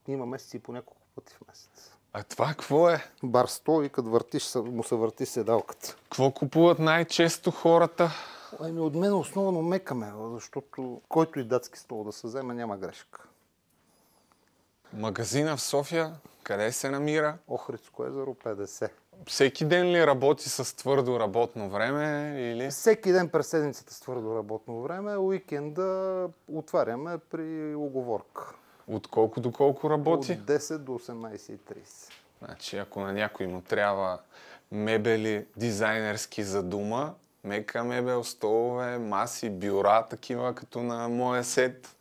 има месеци и по няколко пъти в месец. А това какво е? Бар 100 и като въртиш, му се върти седалката. Какво купуват най-често хората? Еми, от мен основно мекаме, защото който и датски стол да се вземе, няма грешка. Магазина в София, къде се намира? Охридско езеро 50. Всеки ден ли работи с твърдо работно време или? Всеки ден през седмицата с твърдо работно време, уикенда отваряме при оговорка. От колко до колко работи? От 10 до 18.30. Значи, ако на някой му трябва мебели дизайнерски за дума, мека мебел, столове, маси, бюра, такива като на моя сет,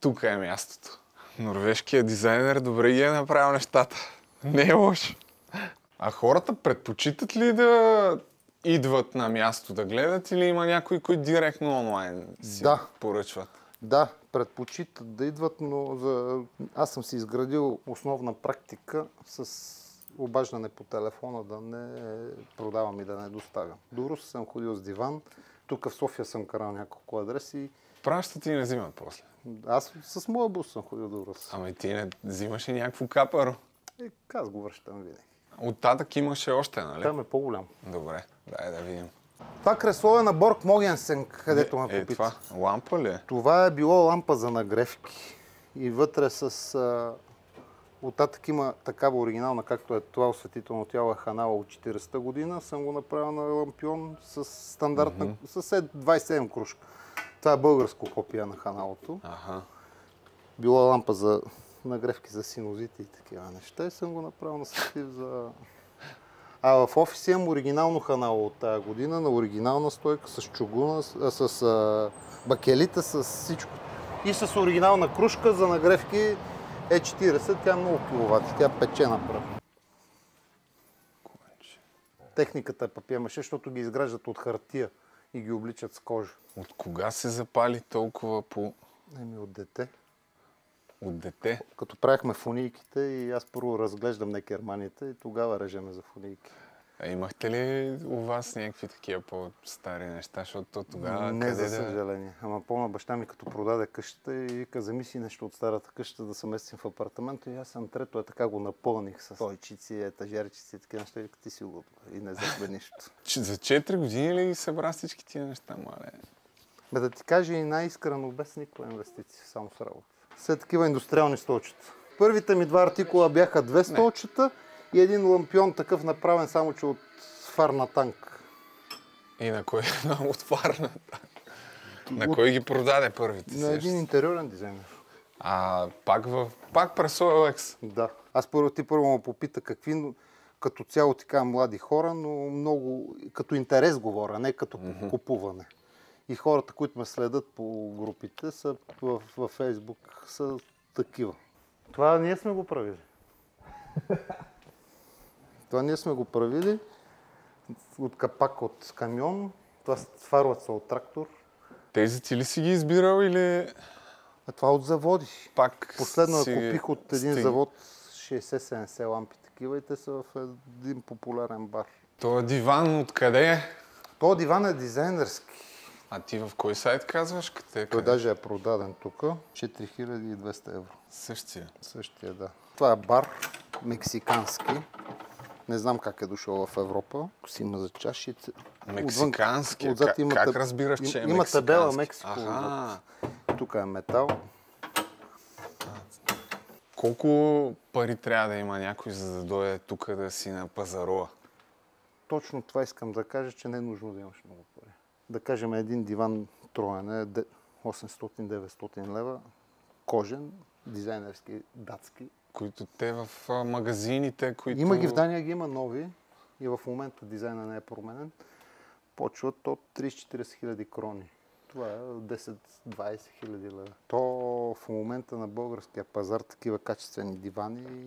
тук е мястото. Норвежкият дизайнер добре ги е направил нещата. Не е лошо. А хората предпочитат ли да идват на място да гледат или има някои, които директно онлайн си да. поръчват? Да, предпочитат да идват, но за... аз съм си изградил основна практика с обаждане по телефона да не продавам и да не доставям. До Руса съм ходил с диван, тук в София съм карал няколко адреси. Пращат и не взимат после. Аз с моя бус съм ходил до Руса. Ами ти не взимаш и някакво капаро. Е, аз го връщам винаги. Оттатък имаше още, нали? Там е по-голям. Добре, дай да видим. Това кресло е на Борг Могенсен, където ме е, е, попита. Е, това лампа ли е? Това е било лампа за нагревки. И вътре с... А... Оттатък има такава оригинална, както е това осветително тяло е Ханала от 40-та година. Съм го направил на лампион с стандартна... Mm-hmm. с 27 е, кружка. Това е българско копия на Ханалото. Ага. лампа за нагревки за синозити и такива неща. И съм го направил на сетив за а в офиса имам оригинално ханало от тази година, на оригинална стойка, с чугуна, с, с а, бакелита, с всичко. И с оригинална кружка за нагревки Е40, тя е много киловати, тя е пече на пръв. Техниката е папиемаше, защото ги изграждат от хартия и ги обличат с кожа. От кога се запали толкова по... Еми от дете. От дете? Като правихме фунийките и аз първо разглеждам керманите и тогава режеме за фунийки. А имахте ли у вас някакви такива по-стари неща, защото тогава... Не, къде за съжаление. Да... Ама помня баща ми като продаде къщата и вика, замисли си нещо от старата къща да се местим в апартамента и аз съм трето, е така го напълних с стойчици, етажерчици и такива неща и ти си го и не взехме нищо. за 4 години ли събра всички тия неща, мале? Бе да ти кажа и най-искрено без никаква инвестиция, само с работа са такива индустриални столчета. Първите ми два артикула бяха две столчета и един лампион такъв направен само, че от фар на танк. И на кой? от фар на танк. На кой ги продаде първите? На един интериорен дизайнер. А пак, в... пак през OLX? Да. Аз първо ти първо му попита какви като цяло така млади хора, но много като интерес говоря, не като mm-hmm. купуване и хората, които ме следят по групите са в, в Фейсбук, са такива. Това ние сме го правили. Това ние сме го правили от капак от камион, това сварват се от трактор. Тези ти ли си ги избирал или... А това от заводи. Пак Последно си... купих от един завод 60-70 лампи такива и те са в един популярен бар. То диван откъде е? То диван е дизайнерски. А ти в кой сайт казваш? Къде, Той даже е продаден тук. 4200 евро. Същия? Същия, да. Това е бар, мексикански. Не знам как е дошъл в Европа. Си има за чашите, Мексикански? Отвън, отзад има, как, как разбираш, че е Има табела Мексико. Ага. Тук е метал. Колко пари трябва да има някой, за да дойде тук да си на пазарова? Точно това искам да кажа, че не е нужно да имаш много да кажем, един диван троен е 800-900 лева, кожен, дизайнерски, датски. Които те в магазините, които... Има ги в Дания, ги има нови и в момента дизайна не е променен. Почват от 30-40 хиляди крони. Това е 10-20 хиляди лева. То в момента на българския пазар такива качествени дивани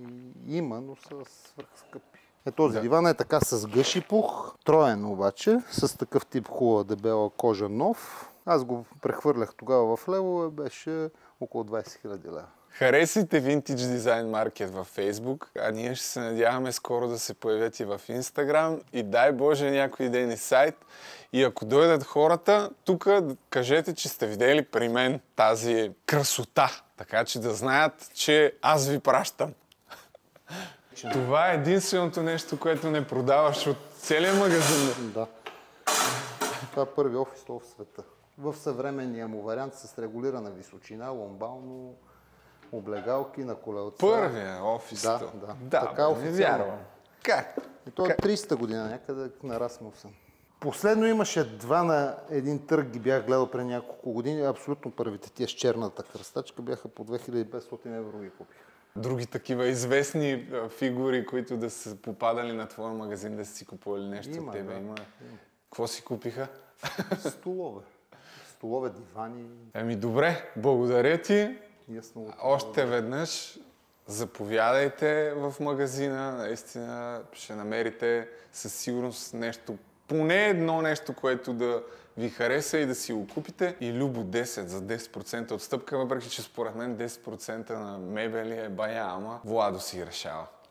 има, но са свърхскъпи. Е, този да. диван е така с гъши пух, троен обаче, с такъв тип хубава дебела кожа нов. Аз го прехвърлях тогава в лево, е, беше около 20 000 лева. Харесайте Vintage Design Market във Facebook, а ние ще се надяваме скоро да се появят и в Instagram и дай Боже някой ден и сайт. И ако дойдат хората, тук кажете, че сте видели при мен тази красота, така че да знаят, че аз ви пращам. Това е единственото нещо, което не продаваш от целия магазин. Да. Това е първи офис в света. В съвременния му вариант с регулирана височина, ломбално, облегалки на колелца. Първия офис. Да, да. да така не вярвам. Как? И то е 300 година някъде нараснал съм. Последно имаше два на един търг, ги бях гледал преди няколко години. Абсолютно първите тия с черната кръстачка бяха по 2500 евро и купих други такива известни фигури, които да са попадали на твоя магазин, да си купували нещо има, от тебе? Да. Има. Какво си купиха? Столове. Столове, дивани. Еми добре, благодаря ти. Ясно. Още веднъж заповядайте в магазина, наистина ще намерите със сигурност нещо поне едно нещо, което да ви хареса и да си го купите. И Любо 10 за 10% отстъпка, въпреки че според мен 10% на мебели е бая, ама Владо си решава.